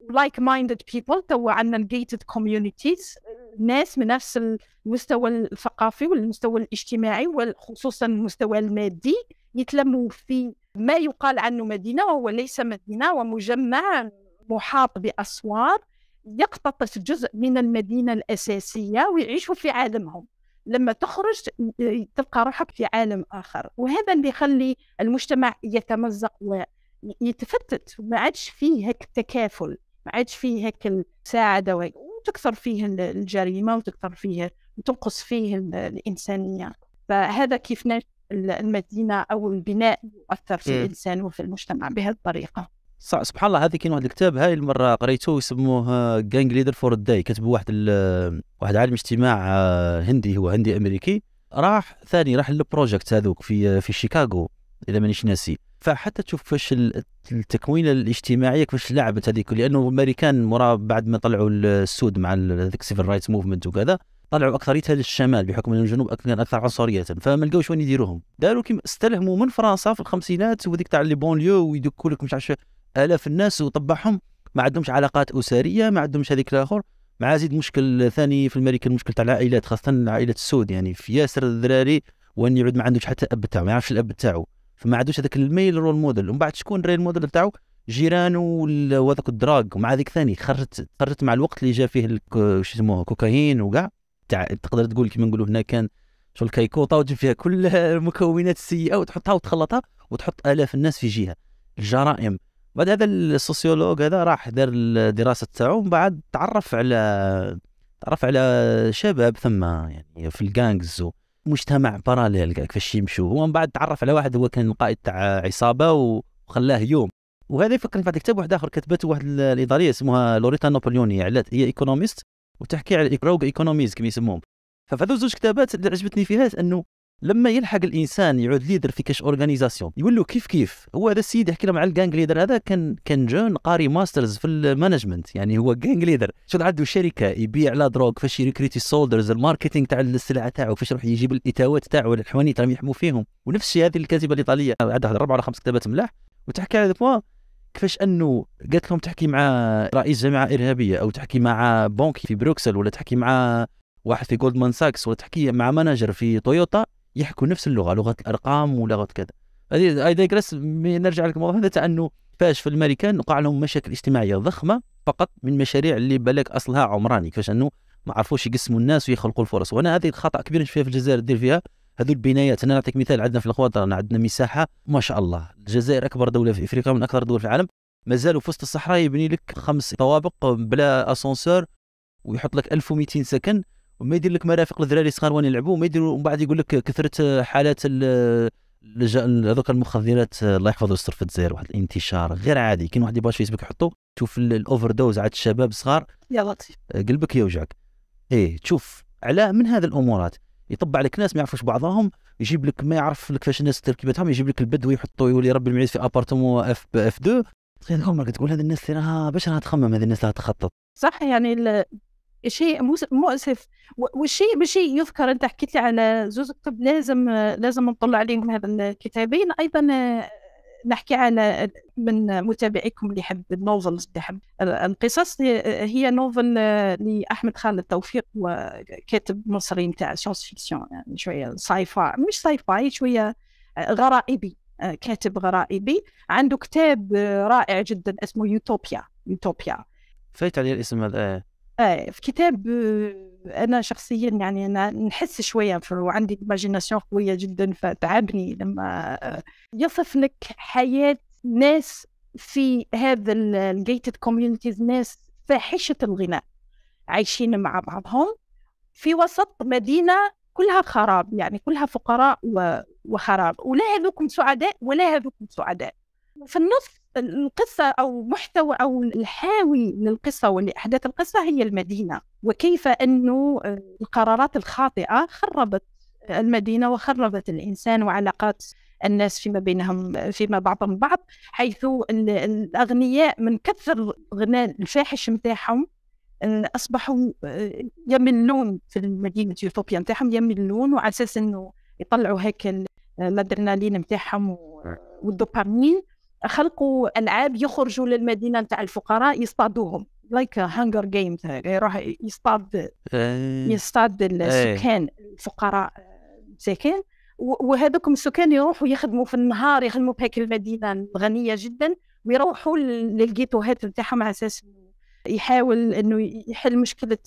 ولايك مايندد بيبل تو عندنا الجيتد كوميونيتيز ناس من نفس المستوى الثقافي والمستوى الاجتماعي وخصوصا المستوى المادي يتلموا في ما يقال عنه مدينه وهو ليس مدينه ومجمع محاط باسوار يقتطف جزء من المدينة الأساسية ويعيشوا في عالمهم لما تخرج تلقى روحك في عالم آخر وهذا اللي يخلي المجتمع يتمزق ويتفتت ما عادش فيه هيك التكافل ما عادش فيه هيك المساعدة وتكثر فيه الجريمة وتكثر فيه وتنقص فيه الإنسانية فهذا كيف المدينة أو البناء يؤثر في الإنسان وفي المجتمع بهذه الطريقة سبحان الله هذه كاين واحد الكتاب هاي المره قريته يسموه جانج ليدر فور داي كتبه واحد آه، واحد عالم اجتماع آه، هندي هو هندي امريكي راح ثاني راح للبروجكت هذوك في آه، في شيكاغو اذا مانيش ناسي فحتى تشوف كيفاش التكوين الاجتماعي كيفاش لعبت هذيك لانه الامريكان مرا بعد ما طلعوا السود مع هذيك السيفل رايتس موفمنت وكذا طلعوا اكثريتها للشمال بحكم ان الجنوب كان اكثر عنصريه فما لقاوش وين يديروهم داروا كيما استلهموا من فرنسا في الخمسينات وذيك تاع لي بونليو ويدكوا لك مش عارف الاف الناس وطبعهم ما عندهمش علاقات اسريه ما عندهمش هذيك الاخر مع زيد مشكل ثاني في امريكا المشكل تاع العائلات خاصه العائلات السود يعني في ياسر الذراري وان يعود ما عندوش حتى اب تاعو ما يعرفش الاب تاعو فما عندوش هذاك الميل رول موديل ومن بعد شكون رول موديل تاعو جيرانه وهذاك الدراغ ومع ذيك ثاني خرجت خرجت مع الوقت اللي جا فيه شو يسموه كوكايين وكاع تقدر تقول كيما نقولوا هنا كان شو الكيكوطة وتجيب فيها كل [laughs] المكونات السيئه وتحطها وتخلطها وتحط الاف الناس في جهه الجرائم بعد هذا السوسيولوج هذا راح دار الدراسه تاعو من بعد تعرف على تعرف على شباب ثم يعني في الجانجز مجتمع باراليل كيفاش يمشوا هو من بعد تعرف على واحد هو كان قائد تاع عصابه وخلاه يوم وهذا يفكرني في كتاب واحد اخر كتبته واحد الايطاليه اسمها لوريتا نابليوني على هي ايكونوميست وتحكي على روج ايكونوميز كما يسموهم ففي هذو زوج كتابات اللي عجبتني فيها انه لما يلحق الانسان يعود ليدر في كاش اورغانيزاسيون يولو كيف كيف هو هذا السيد يحكي مع الجانج ليدر هذا كان كان جون قاري ماسترز في المانجمنت يعني هو جانج ليدر شو عنده شركه يبيع لا دروغ فاش يريكريتي السولدرز الماركتينغ تاع السلعه تاعو فاش يروح يجيب الاتاوات تاعو الحواني الحوانيت راهم يحموا فيهم ونفس الشيء هذه الكاتبه الايطاليه عندها اربع ولا خمس كتابات ملاح وتحكي على بوان كيفاش انه قالت لهم تحكي مع رئيس جامعه ارهابيه او تحكي مع بنك في بروكسل ولا تحكي مع واحد في جولدمان ساكس ولا تحكي مع مانجر في تويوتا يحكوا نفس اللغه لغه الارقام ولغه كذا هذه اي دايجرس نرجع لك الموضوع هذا تاع انه فاش في الامريكان وقع لهم مشاكل اجتماعيه ضخمه فقط من مشاريع اللي بالك اصلها عمراني كيفاش انه ما عرفوش يقسموا الناس ويخلقوا الفرص وانا هذه خطا كبير نشوف في الجزائر دير فيها هذو البنايات انا نعطيك مثال عندنا في الخواطر عندنا مساحه ما شاء الله الجزائر اكبر دوله في افريقيا من اكثر الدول في العالم مازالوا في وسط الصحراء يبني لك خمس طوابق بلا اسانسور ويحط لك 1200 سكن وما يدير لك مرافق الدراري الصغار وين يلعبوا وما يدير ومن بعد يقول لك كثره حالات هذوك المخدرات الله يحفظه يستر في الجزائر واحد الانتشار غير عادي كاين واحد يباش فيسبوك يحطوا تشوف الاوفر دوز عاد الشباب صغار يا لطيف آه، قلبك يوجعك ايه تشوف على من هذه الامورات يطبع لك ناس ما يعرفوش بعضهم يجيب لك ما يعرف لك فاش الناس تركيباتهم يجيب لك البدوي يحطوا يولي ربي المعيز في ابارتمون اف اف 2 تخيل تقول هذه الناس اللي راها باش راها تخمم هذه الناس راها تخطط صح يعني شيء مؤسف والشيء بشيء يذكر انت حكيت لي على زوز كتب لازم لازم نطلع عليهم هذا الكتابين ايضا آه، نحكي على من متابعيكم اللي يحب النوفلز اللي يحب القصص هي نوفل آه، لاحمد خالد توفيق وكاتب مصري نتاع سيونس فيكسيون يعني شويه ساي فاي مش ساي فاي شويه آه، غرائبي كاتب غرائبي عنده كتاب رائع جدا اسمه يوتوبيا يوتوبيا فايت عليه الاسم هذا آه، في كتاب آه، انا شخصيا يعني انا نحس شويه وعندي ايماجيناسيون قويه جدا فتعبني لما آه، يصف لك حياه ناس في هذا الجيتد كوميونيتيز ناس فاحشه الغناء عايشين مع بعضهم في وسط مدينه كلها خراب يعني كلها فقراء وخراب ولا هذوكم سعداء ولا هذوكم سعداء في النص القصة أو محتوى أو الحاوي من القصة ولأحداث القصة هي المدينة وكيف أنه آه، القرارات الخاطئة خربت المدينة وخربت الإنسان وعلاقات الناس فيما بينهم فيما بعضهم بعض حيث الأغنياء من كثر غناء الفاحش متاعهم آه، أصبحوا آه، يملون في المدينة يوتوبيا متاعهم يملون وعلى أساس أنه يطلعوا هيك الأدرينالين متاعهم والدوبامين خلقوا العاب يخرجوا للمدينه نتاع الفقراء يصطادوهم لايك هانجر جيم يروح يصطاد إيه. يصطاد إيه. السكان الفقراء المساكين آه، وهذوك السكان يروحوا يخدموا في النهار يخدموا بهيك المدينه الغنيه جدا ويروحوا للجيتوهات نتاعهم على اساس يحاول انه يحل مشكله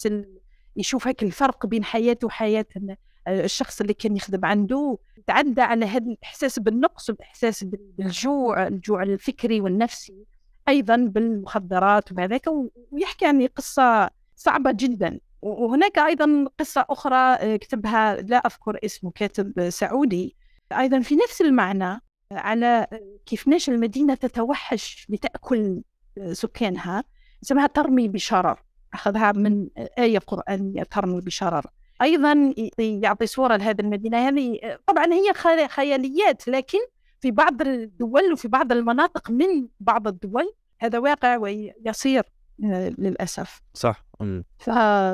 يشوف هيك الفرق بين حياته وحياه آه، الشخص اللي كان يخدم عنده تعدى على هذا الاحساس بالنقص والاحساس بالجوع الجوع الفكري والنفسي ايضا بالمخدرات وهذاك ويحكي عن يعني قصه صعبه جدا وهناك ايضا قصه اخرى آه، كتبها لا اذكر اسمه كاتب سعودي ايضا في نفس المعنى آه، على ناش المدينه تتوحش لتاكل سكانها اسمها ترمي بشرر اخذها من ايه قرانيه ترمي بشرر ايضا يعطي صوره لهذه المدينه هذه يعني طبعا هي خياليات لكن في بعض الدول وفي بعض المناطق من بعض الدول هذا واقع ويصير آه، للاسف صح ف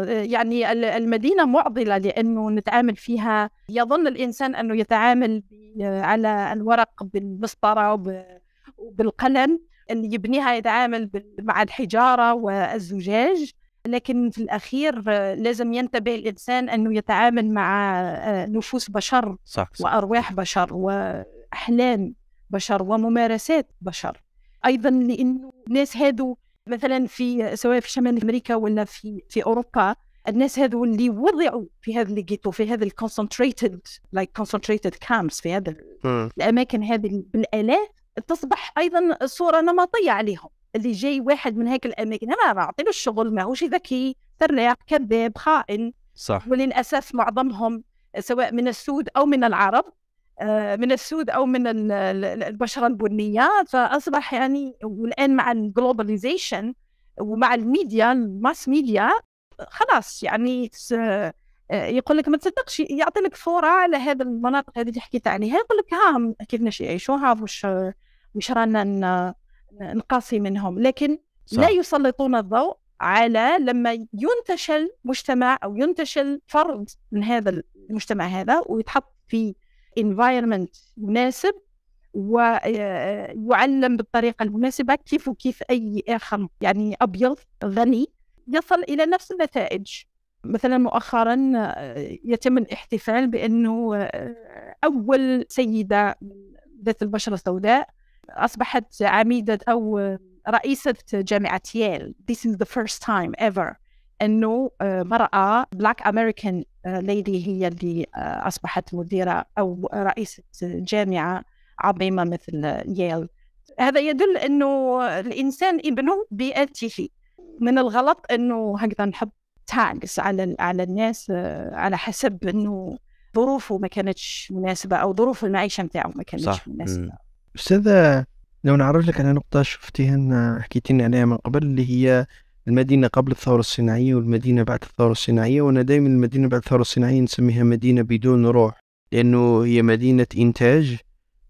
يعني المدينه معضله لانه نتعامل فيها يظن الانسان انه يتعامل على الورق بالمسطره وبالقلم اللي يبنيها يتعامل مع الحجاره والزجاج لكن في الأخير آه، لازم ينتبه الإنسان أنه يتعامل مع آه، نفوس بشر صح صح. وأرواح بشر وأحلام بشر وممارسات بشر أيضا لأنه الناس هذو مثلا في سواء في شمال أمريكا ولا في في أوروبا الناس هذو اللي وضعوا في هذا الجيتو في هذا الكونسنتريتد لايك كونسنتريتد كامبس في هذا الاماكن هذه بالالاف تصبح ايضا صوره نمطيه عليهم اللي جاي واحد من هيك الاماكن انا ما اعطيلوش الشغل ماهوش ذكي سراق كذاب خائن صح وللاسف معظمهم سواء من السود او من العرب آه، من السود او من البشره البنيه فاصبح يعني والان مع الجلوباليزيشن ومع الميديا الماس ميديا خلاص يعني آه، يقول لك ما تصدقش يعطي لك صوره على هذا المناطق هذه اللي حكيت عليها يقول لك ها كيفاش يعيشوها واش واش رانا نقاسي منهم لكن صح. لا يسلطون الضوء على لما ينتشل مجتمع او ينتشل فرد من هذا المجتمع هذا ويتحط في environment مناسب ويعلم آه، بالطريقة المناسبة كيف وكيف أي آخر يعني أبيض غني يصل إلى نفس النتائج مثلا مؤخرا آه، يتم الاحتفال بأنه آه، أول سيدة ذات البشرة السوداء أصبحت عميدة أو رئيسة جامعة ييل This is the first time ever أنه آه، مرأة بلاك أمريكان ليدي هي اللي آه، أصبحت مديرة أو رئيسة جامعة عظيمة مثل ييل هذا يدل أنه الإنسان ابنه بيئته من الغلط أنه هكذا نحط تاجز على على الناس آه، على حسب أنه ظروفه ما كانتش مناسبة أو ظروف المعيشة نتاعو ما كانتش مناسبة أستاذة لو نعرج لك على نقطة شفتيها حكيتي لنا عليها من قبل اللي هي المدينة قبل الثورة الصناعية والمدينة بعد الثورة الصناعية وأنا دائما المدينة بعد الثورة الصناعية نسميها مدينة بدون روح لأنه هي مدينة إنتاج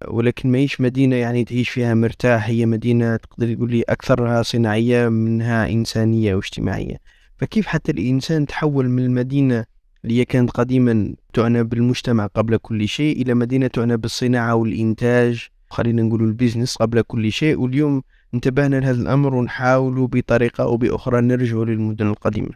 ولكن ماهيش مدينة يعني تعيش فيها مرتاح هي مدينة تقدر لي أكثرها صناعية منها إنسانية واجتماعية فكيف حتى الإنسان تحول من المدينة اللي هي كانت قديما تعنى بالمجتمع قبل كل شيء إلى مدينة تعنى بالصناعة والإنتاج خلينا نقولوا البيزنس قبل كل شيء واليوم انتبهنا لهذا الامر ونحاول بطريقه او باخرى نرجع للمدن القديمه.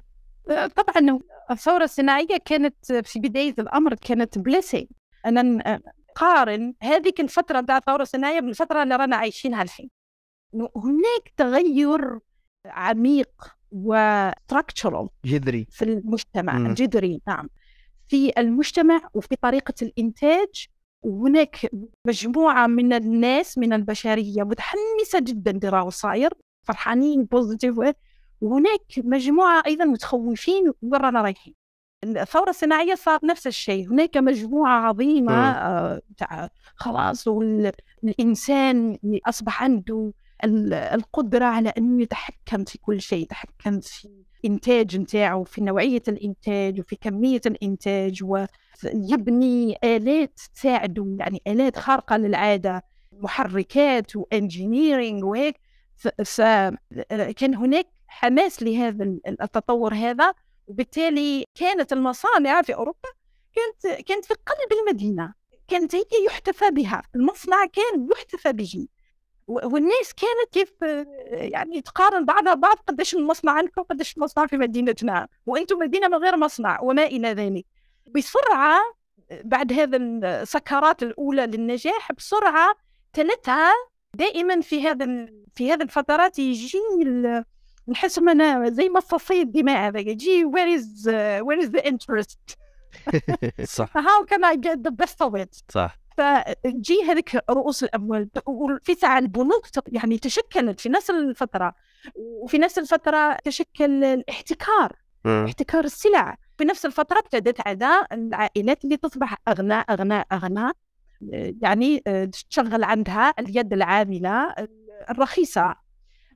أه، طبعا الثوره الصناعيه كانت في بدايه الامر كانت بليسينغ انا أه، قارن هذيك الفتره نتاع الثوره الصناعيه بالفتره اللي رانا عايشينها الحين. هناك تغير عميق وستراكشرال جذري في المجتمع جذري نعم في المجتمع وفي طريقه الانتاج وهناك مجموعة من الناس من البشرية متحمسة جدا لراه صاير فرحانين بوزيتيف وهناك مجموعة أيضا متخوفين ورانا رايحين الثورة الصناعية صار نفس الشيء هناك مجموعة عظيمة آه، تاع خلاص والإنسان أصبح عنده القدرة على أنه يتحكم في كل شيء يتحكم في الانتاج نتاعه في نوعية الإنتاج وفي كمية الإنتاج ويبني آلات تساعده يعني آلات خارقة للعادة محركات وانجينيرينج وهيك فكان هناك حماس لهذا التطور هذا وبالتالي كانت المصانع في أوروبا كانت كانت في قلب المدينة كانت هي يحتفى بها المصنع كان يحتفى به والناس كانت كيف يعني تقارن بعضها بعض قداش المصنع عندكم قداش المصنع في مدينتنا وانتم مدينه من غير مصنع وما الى ذلك بسرعه بعد هذا السكرات الاولى للنجاح بسرعه تلتها دائما في هذا في هذه الفترات يجي نحس انا زي مصاصي الدماء هذا يجي وير از وير از ذا انترست صح هاو كان اي جيت ذا بيست اوف ات صح فجي هذيك رؤوس الاموال وفي ساعه البنوك يعني تشكلت في نفس الفتره وفي نفس الفتره تشكل الاحتكار احتكار السلع في نفس الفتره ابتدت عدا العائلات اللي تصبح اغنى اغنى اغنى يعني تشغل عندها اليد العامله الرخيصه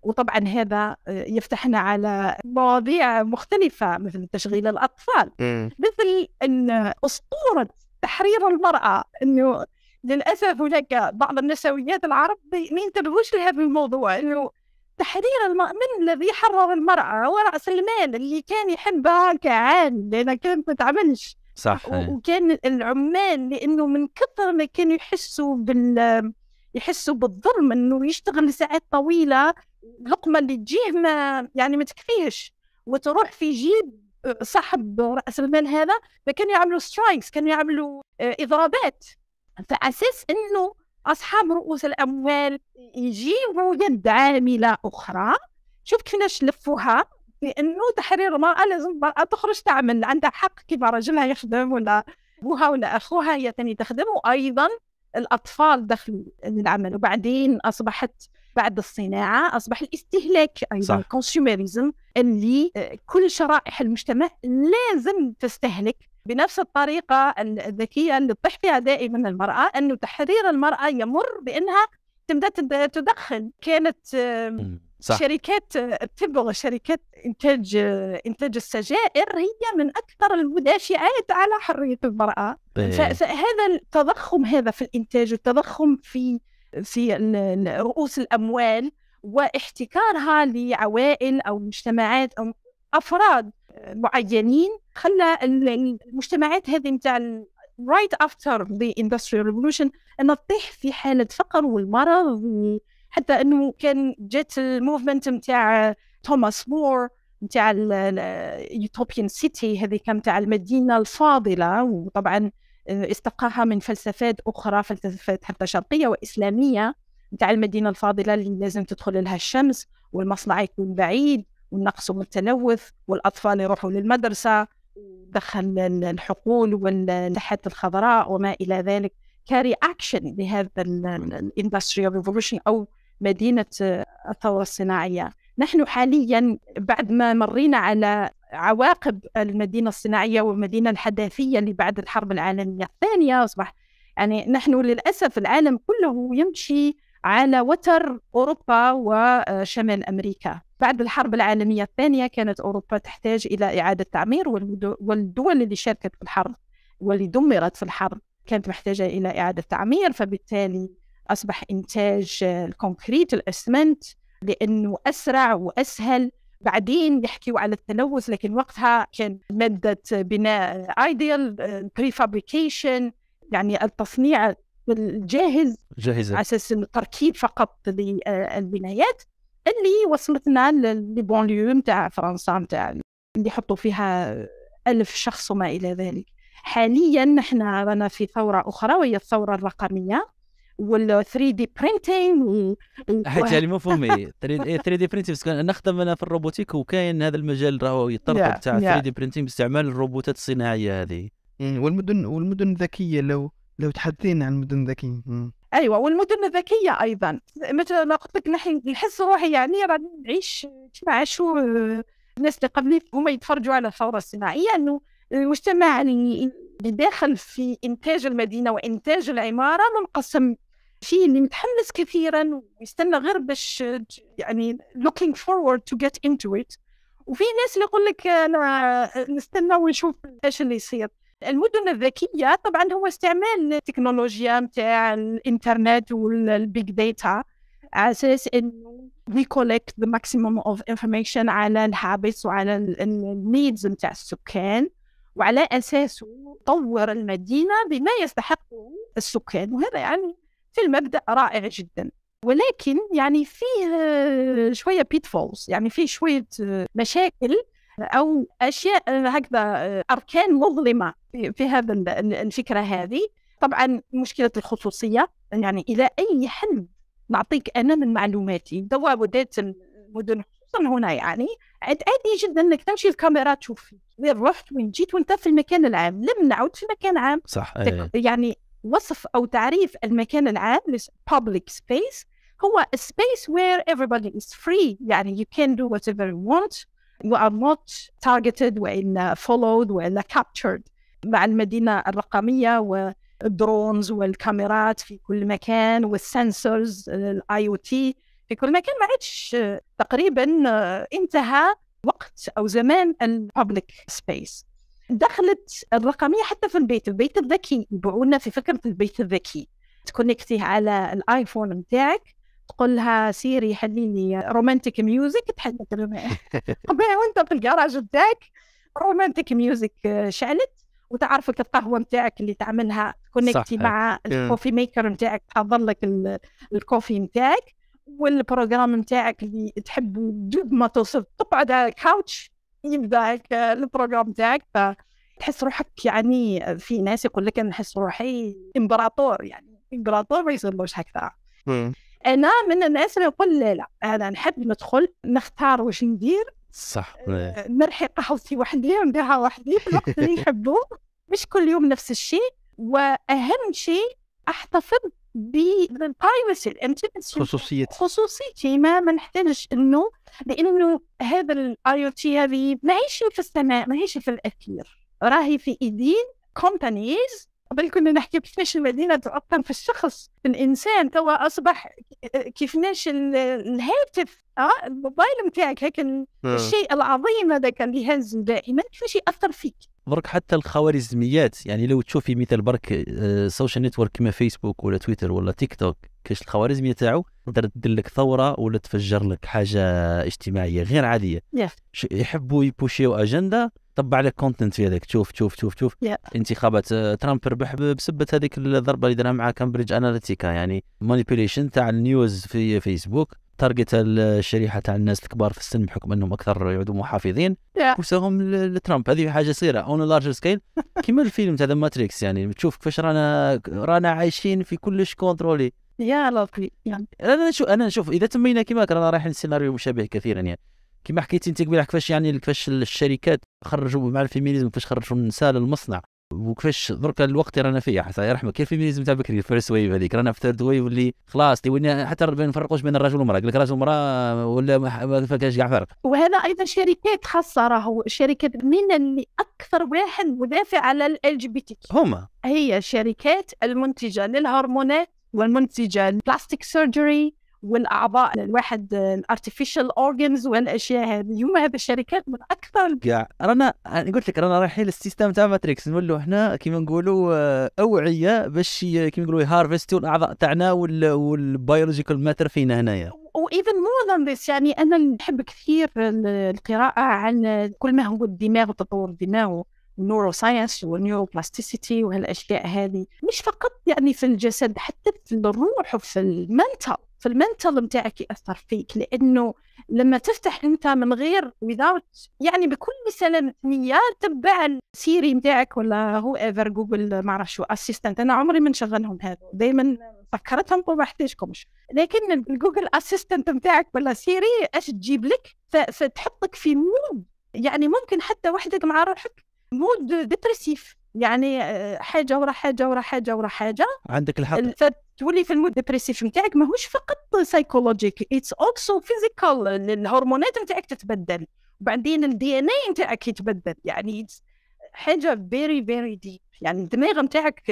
وطبعا هذا يفتحنا على مواضيع مختلفة مثل تشغيل الأطفال مثل أن أسطورة تحرير المرأة أنه للاسف هناك بعض النسويات العرب ما ينتبهوش لهذا الموضوع انه تحرير الم... من الذي حرر المراه هو راس المال اللي كان يحبها كعان لانها كانت ما تعملش صح وكان العمال لانه من كثر ما كانوا يحسوا بال يحسوا بالظلم انه يشتغل لساعات طويله اللقمه اللي تجيه ما يعني ما تكفيش وتروح في جيب صاحب راس المال هذا فكانوا يعملوا سترايكس كانوا يعملوا آه، اضرابات فأساس أنه أصحاب رؤوس الأموال يجيبوا يد عاملة أخرى شوف كيفاش لفوها لأنه تحرير المرأة لازم المرأة تخرج تعمل عندها حق كيف رجلها يخدم ولا أبوها ولا أخوها هي تاني تخدم وأيضا الأطفال داخل العمل وبعدين أصبحت بعد الصناعة أصبح الاستهلاك أيضا الكونسيوميريزم اللي كل شرائح المجتمع لازم تستهلك بنفس الطريقة الذكية اللي تطيح فيها دائما المرأة أنه تحرير المرأة يمر بأنها تدخن كانت صح. شركات الطب آه، وشركات انتاج آه، انتاج السجائر هي من اكثر المدافعات على حريه المراه طيب. هذا فهذا التضخم هذا في الانتاج والتضخم في في رؤوس الاموال واحتكارها لعوائل او مجتمعات او افراد آه، معينين خلى يعني المجتمعات هذه نتاع رايت افتر ذا اندستريال ريفولوشن ان تطيح في حاله فقر والمرض حتى انه كان جات الموفمنت نتاع توماس مور نتاع اليوتوبيان سيتي هذيك نتاع المدينه الفاضله وطبعا آه، استقاها من فلسفات اخرى فلسفات حتى شرقيه واسلاميه نتاع المدينه الفاضله اللي لازم تدخل لها الشمس والمصنع يكون بعيد والنقص والتلوث والاطفال يروحوا للمدرسه دخل الحقول واللحات الخضراء وما الى ذلك كاري اكشن لهذا الاندستريال ريفولوشن او مدينه آه، الثوره الصناعيه نحن حاليا بعد ما مرينا على عواقب المدينه الصناعيه والمدينه الحداثيه اللي بعد الحرب العالميه الثانيه اصبح يعني نحن للاسف العالم كله يمشي على وتر اوروبا وشمال امريكا بعد الحرب العالمية الثانية كانت أوروبا تحتاج إلى إعادة تعمير والدول اللي شاركت في الحرب واللي دمرت في الحرب كانت محتاجة إلى إعادة تعمير فبالتالي أصبح إنتاج الكونكريت الأسمنت لأنه أسرع وأسهل بعدين يحكيوا على التلوث لكن وقتها كان مادة بناء ايديال prefabrication يعني التصنيع الجاهز جاهزة على اساس التركيب فقط للبنايات اللي وصلتنا للي ليو نتاع فرنسا نتاع اللي يحطوا فيها ألف شخص وما إلى ذلك حاليا نحن رانا في ثورة أخرى وهي الثورة الرقمية وال 3 دي برينتينغ حاجه اللي مفهومي 3 دي برينتينغ نخدم انا في الروبوتيك وكاين هذا المجال راهو يطرق تاع 3 دي برينتينغ باستعمال الروبوتات الصناعيه هذه والمدن والمدن الذكيه لو لو تحدثينا عن المدن الذكيه ايوه والمدن الذكيه ايضا مثل ما قلت لك نحن نحس روحي يعني راني نعيش كما عاشوا آه، الناس اللي قبلي هما يتفرجوا على الثوره الصناعيه انه المجتمع اللي داخل في انتاج المدينه وانتاج العماره منقسم في اللي متحمس كثيرا ويستنى غير باش آه، يعني looking forward to get into it وفي ناس اللي يقول لك انا آه، نعم، نستنى ونشوف ايش اللي يصير المدن الذكيه طبعا هو استعمال التكنولوجيا نتاع الانترنت والبيج داتا على اساس انه we collect ذا ماكسيموم اوف انفورميشن على الهابس وعلى النيدز نتاع السكان وعلى اساسه طور المدينه بما يستحقه السكان وهذا يعني في المبدا رائع جدا ولكن يعني فيه شويه pitfalls يعني فيه شويه مشاكل او اشياء هكذا آه، اركان مظلمه في هذا الفكره هذه طبعا مشكله الخصوصيه يعني الى اي حد نعطيك انا من معلوماتي ضوابط المدن خصوصا هنا يعني عادي جدا انك تمشي الكاميرا تشوف فيك وين رحت وين جيت وانت في المكان العام لم نعود في مكان عام صح إيه. يعني وصف او تعريف المكان العام public space هو a space where everybody is free يعني you can do whatever you want you are not targeted وإلا uh, followed وإلا captured مع المدينة الرقمية والدرونز والكاميرات في كل مكان والسنسورز الاي او تي في كل مكان ما عادش آه، تقريبا آه، انتهى وقت او زمان الببليك سبيس دخلت الرقميه حتى في البيت البيت الذكي يبعونا في فكره البيت الذكي تكونكتيه على الايفون نتاعك [laughs] تقول لها سيري حليلي رومانتيك ميوزك تحل وانت في الكراج بتاعك رومانتيك ميوزك شعلت وتعرفك القهوه نتاعك اللي تعملها كونكتي مع إيه. الكوفي ميكر نتاعك تحضر لك الكوفي نتاعك والبروجرام نتاعك اللي تحب دوب ما توصل تقعد على الكاوتش يبدا البروجرام نتاعك فتحس روحك يعني في ناس يقول لك انا نحس روحي امبراطور يعني امبراطور ما يصيرلوش هكذا انا من الناس اللي نقول لا لا انا نحب ندخل نختار واش ندير صح نرحي آه، قهوتي وحدي نديرها وحدي في الوقت اللي نحبه [laughs] مش كل يوم نفس الشيء واهم شيء احتفظ بالبرايفسي الانتيمسي خصوصيتي خصوصيتي ما ما نحتاجش انه لانه هذا الاي او تي هذه ماهيش في السماء ماهيش في الاثير راهي في ايدين كومبانيز قبل كنا نحكي كيفاش المدينه تؤثر في الشخص في الانسان توا اصبح كيفاش الهاتف اه الموبايل نتاعك هكا آه. الشيء العظيم هذاك اللي هز دائما كيفاش ياثر فيك برك حتى الخوارزميات يعني لو تشوفي مثال برك السوشيال نتورك كما فيسبوك ولا تويتر ولا تيك توك كاش الخوارزميه تاعو تقدر تدير لك ثوره ولا تفجر لك حاجه اجتماعيه غير عاديه يحبوا يبوشيو اجنده طبع لك كونتنت في هذاك تشوف تشوف تشوف تشوف yeah. انتخابات آه، ترامب ربح بسبه هذيك الضربه اللي درها مع كامبريدج اناليتيكا يعني مانيبيوليشن تاع النيوز في فيسبوك تارجت الشريحه تاع الناس الكبار في السن بحكم انهم اكثر يعودوا محافظين yeah. وساهم لترامب هذه حاجه صغيره اون لارجر سكيل كيما الفيلم تاع ذا ماتريكس يعني تشوف كيفاش رانا رانا عايشين في كلش كونترولي يا لطيف يعني انا نشوف انا نشوف اذا تمينا كيما رانا رايحين سيناريو مشابه كثيرا يعني كما حكيتي انت قبيله كيفاش يعني كيفاش الشركات خرجوا مع الفيمينيزم كيفاش خرجوا النساء للمصنع وكيفاش درك الوقت رانا فيه حتى يرحمه كيف الفيمينيزم تاع بكري الفيرست ويف هذيك رانا في ثيرد ويف واللي خلاص تولينا حتى ما نفرقوش بين الرجل والمراه قال لك راجل ومراه ولا ما فيهاش كاع فرق وهذا ايضا شركات خاصه راهو شركات من اللي اكثر واحد مدافع على ال جي بي تي هما هي شركات المنتجه للهرمونات والمنتجه البلاستيك سيرجري والاعضاء الواحد الارتفيشال اورجنز والاشياء هذه اليوم هذه الشركات من اكثر كاع رانا قلت لك رانا رايحين للسيستم تاع ماتريكس نولوا احنا كيما نقولوا آه، اوعيه باش كيما نقولوا هارفستوا الاعضاء تاعنا والبيولوجيكال ماتر فينا هنايا وايفن مور ذان ذيس يعني انا نحب كثير القراءه عن كل ما هو الدماغ وتطور الدماغ نورو ساينس والنيورو بلاستيسيتي وهالاشياء هذه مش فقط يعني في الجسد حتى في الروح وفي المنطق فالمنتل متاعك ياثر فيك لانه لما تفتح انت من غير without يعني بكل يا تبع السيري متاعك ولا هو ايفر جوجل ما اعرف شو اسيستنت انا عمري ما نشغلهم هذا دائما فكرتهم وما احتاجكمش لكن الجوجل اسيستنت متاعك ولا سيري ايش تجيب لك فتحطك في مود يعني ممكن حتى وحدك مع روحك مود ديبرسيف يعني آه، حاجه ورا حاجه ورا حاجه ورا حاجه عندك الحق تولي في المود ديبريسيف نتاعك ماهوش فقط سايكولوجيك اتس اولسو فيزيكال الهرمونات نتاعك تتبدل وبعدين الدي ان اي نتاعك يتبدل يعني حاجه فيري فيري ديب يعني الدماغ نتاعك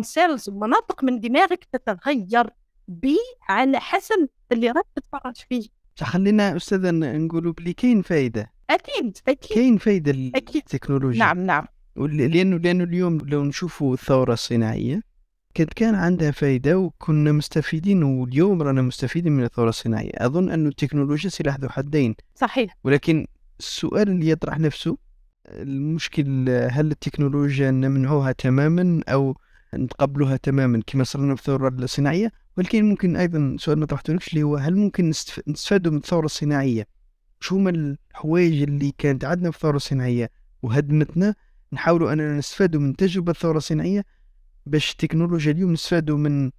سيلز مناطق من دماغك تتغير بي على حسب اللي راك تتفرج فيه خلينا استاذه نقولوا بلي كاين فائده اكيد اكيد كاين فائده للتكنولوجيا نعم نعم لانه لانه اليوم لو نشوفوا الثوره الصناعيه كانت كان عندها فايدة وكنا مستفيدين واليوم رانا مستفيدين من الثورة الصناعية أظن أن التكنولوجيا سلاح ذو حدين صحيح ولكن السؤال اللي يطرح نفسه المشكل هل التكنولوجيا نمنعوها تماما أو نتقبلوها تماما كما صرنا في الثورة الصناعية ولكن ممكن أيضا سؤال ما طرحتولكش اللي هو هل ممكن نستفادوا من الثورة الصناعية شو هما الحوايج اللي كانت عندنا في الثورة الصناعية وهدمتنا نحاولوا أننا نستفادوا من تجربة الثورة الصناعية باش التكنولوجيا اليوم نستفادوا من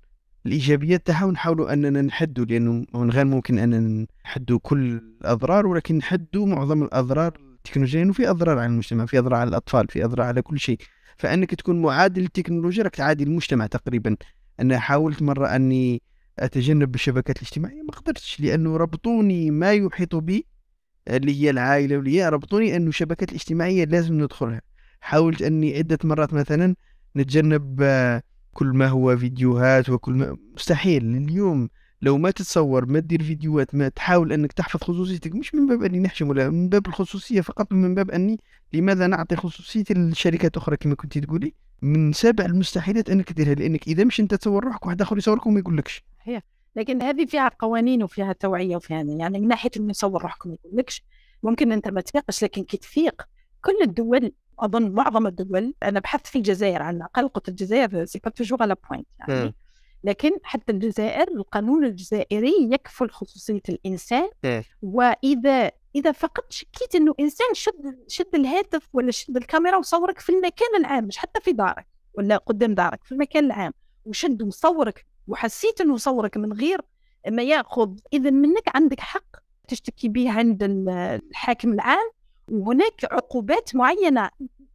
الايجابيات تاعها ونحاولوا اننا نحدوا لانه من غير ممكن اننا نحدوا كل الاضرار ولكن نحدوا معظم الاضرار التكنولوجيا لانه في اضرار على المجتمع في اضرار على الاطفال في اضرار على كل شيء فانك تكون معادل للتكنولوجيا راك تعادي المجتمع تقريبا انا حاولت مره اني اتجنب الشبكات الاجتماعيه ما قدرتش لانه ربطوني ما يحيط بي اللي هي العائله واللي هي ربطوني انه الشبكات الاجتماعيه لازم ندخلها حاولت اني عده مرات مثلا نتجنب آه، كل ما هو فيديوهات وكل ما مستحيل اليوم لو ما تتصور ما تدير فيديوهات ما تحاول انك تحفظ خصوصيتك مش من باب اني نحشم ولا من باب الخصوصيه فقط من باب اني لماذا نعطي خصوصيتي للشركات اخرى كما كنت تقولي من سابع المستحيلات انك تديرها لانك اذا مش انت تصور روحك واحد اخر يصورك وما يقولكش لكن هذه فيها قوانين وفيها توعيه وفيها يعني من ناحيه انه يصور روحك ما يقولكش ممكن انت ما تفيقش لكن كي تفيق كل الدول اظن معظم الدول انا بحثت في الجزائر على الاقل قلت الجزائر سي با توجور على بوينت يعني لكن حتى الجزائر القانون الجزائري يكفل خصوصيه الانسان واذا اذا فقط شكيت انه انسان شد شد الهاتف ولا شد الكاميرا وصورك في المكان العام مش حتى في دارك ولا قدام دارك في المكان العام وشد وصورك وحسيت انه صورك من غير ما ياخذ اذا منك عندك حق تشتكي به عند الحاكم العام وهناك عقوبات معينة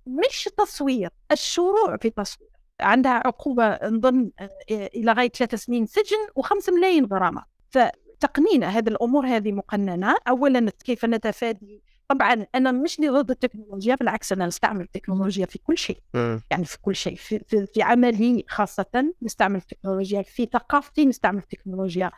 مش تصوير الشروع في التصوير عندها عقوبة نظن آه، إلى غاية ثلاثة سنين سجن وخمس ملايين غرامة فتقنينا هذه الأمور هذه مقننة أولا كيف نتفادي طبعا انا مش ضد التكنولوجيا بالعكس انا نستعمل التكنولوجيا في كل شيء يعني في كل شيء في, في, في عملي خاصه نستعمل التكنولوجيا في ثقافتي نستعمل التكنولوجيا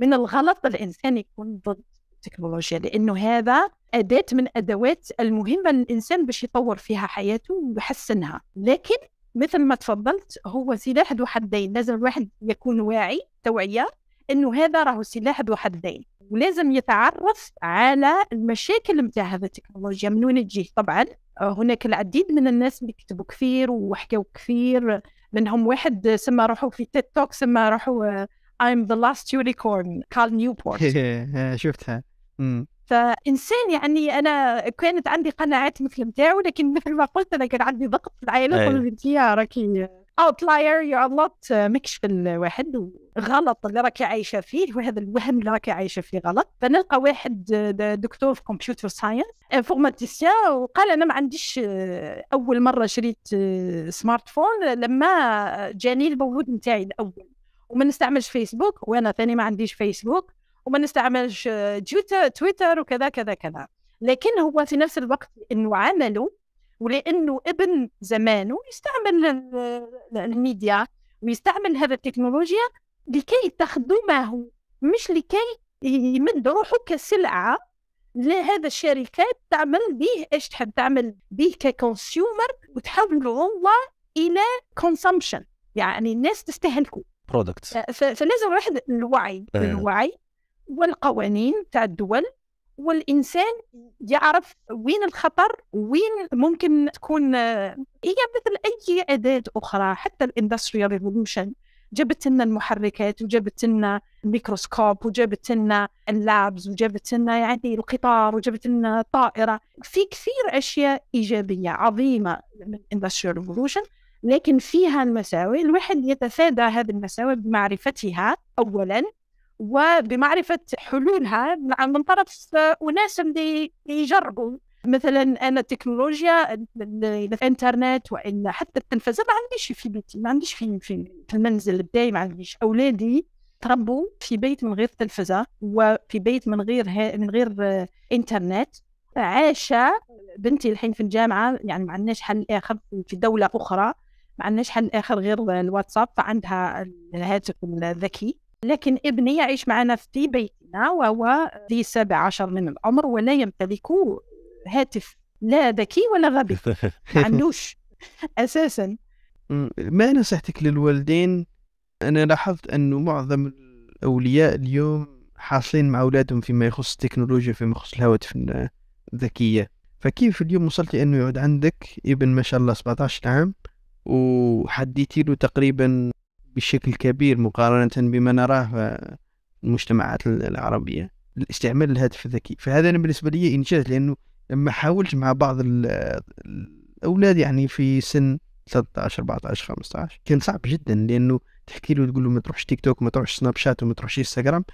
من الغلط الانسان يكون ضد التكنولوجيا لانه هذا اداه من ادوات المهمه للانسان باش يطور فيها حياته ويحسنها لكن مثل ما تفضلت هو سلاح ذو حدين لازم الواحد يكون واعي توعيه انه هذا راهو سلاح ذو حدين ولازم يتعرف على المشاكل نتاع هذا التكنولوجيا من وين تجي طبعا آه، هناك العديد من الناس اللي كتبوا كثير وحكوا كثير منهم واحد سما روحه في تيك توك سما روحه آه، I'm the last unicorn كارل نيوبورت [laughs] شفتها فانسان يعني انا كانت عندي قناعات مثل نتاعو لكن مثل ما قلت انا كان عندي ضغط في العائله قلت انت راكي اوتلاير يو ار نوت ماكش في الواحد غلط اللي راكي عايشه فيه وهذا الوهم اللي راكي عايشه فيه غلط فنلقى واحد دكتور في كمبيوتر ساينس انفورماتيسيان وقال انا ما عنديش اول مره شريت سمارت فون لما جاني المولود نتاعي الاول وما نستعملش فيسبوك وانا ثاني ما عنديش فيسبوك وما نستعملش تويتر وكذا كذا كذا لكن هو في نفس الوقت انه عمله ولانه ابن زمانه يستعمل الميديا ويستعمل هذا التكنولوجيا لكي تخدمه مش لكي يمد روحه كسلعه لهذا الشركات تعمل به ايش تحب تعمل به ككونسيومر وتحوله هو الى كونسومشن يعني الناس تستهلكه برودكت فلازم الواحد الوعي آه. الوعي والقوانين تاع الدول والانسان يعرف وين الخطر وين ممكن تكون هي مثل اي اداه اخرى حتى الاندستريال ريفولوشن جابت لنا المحركات وجابت لنا الميكروسكوب وجابت لنا اللابز وجابت لنا يعني القطار وجابت لنا الطائره في كثير اشياء ايجابيه عظيمه من الاندستريال ريفولوشن لكن فيها المساوئ الواحد يتفادى هذه المساوئ بمعرفتها اولا وبمعرفة حلولها من طرف أناس اللي يجربوا مثلا أنا التكنولوجيا الإنترنت وإلا حتى التلفزة ما عنديش في بيتي ما عنديش في, في, في المنزل بتاعي ما عنديش أولادي تربوا في بيت من غير تلفزة وفي بيت من غير من غير إنترنت عايشة بنتي الحين في الجامعة يعني ما عندناش حل آخر في دولة أخرى ما عندناش حل آخر غير الواتساب فعندها الهاتف الذكي لكن ابني يعيش معنا في بيتنا وهو ذي سبع عشر من العمر ولا يمتلك هاتف لا ذكي ولا غبي ما [laughs] عندوش اساسا ما نصيحتك للوالدين انا لاحظت انه معظم الاولياء اليوم حاصلين مع اولادهم فيما يخص التكنولوجيا فيما يخص الهواتف الذكيه فكيف اليوم وصلتي انه يعود عندك ابن ما شاء الله 17 عام وحديتي له تقريبا بشكل كبير مقارنة بما نراه في المجتمعات العربية الاستعمال الهاتف الذكي فهذا أنا بالنسبة لي إنجاز لأنه لما حاولت مع بعض الأولاد يعني في سن 13 14 15 كان صعب جدا لأنه تحكي له تقول له ما تروحش تيك توك ما تروحش سناب شات وما تروحش انستغرام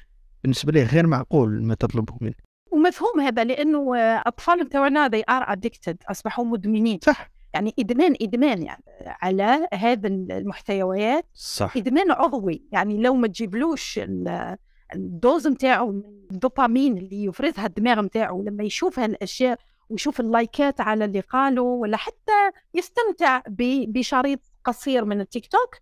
بالنسبة لي غير معقول ما تطلبه منه ومفهوم هذا لانه اطفال تاعنا they are addicted اصبحوا مدمنين صح يعني ادمان ادمان يعني على هذا المحتويات صح ادمان عضوي يعني لو ما تجيبلوش الدوز نتاعو الدوبامين اللي يفرزها الدماغ نتاعو لما يشوف هالاشياء ويشوف اللايكات على اللي قالوا ولا حتى يستمتع بشريط قصير من التيك توك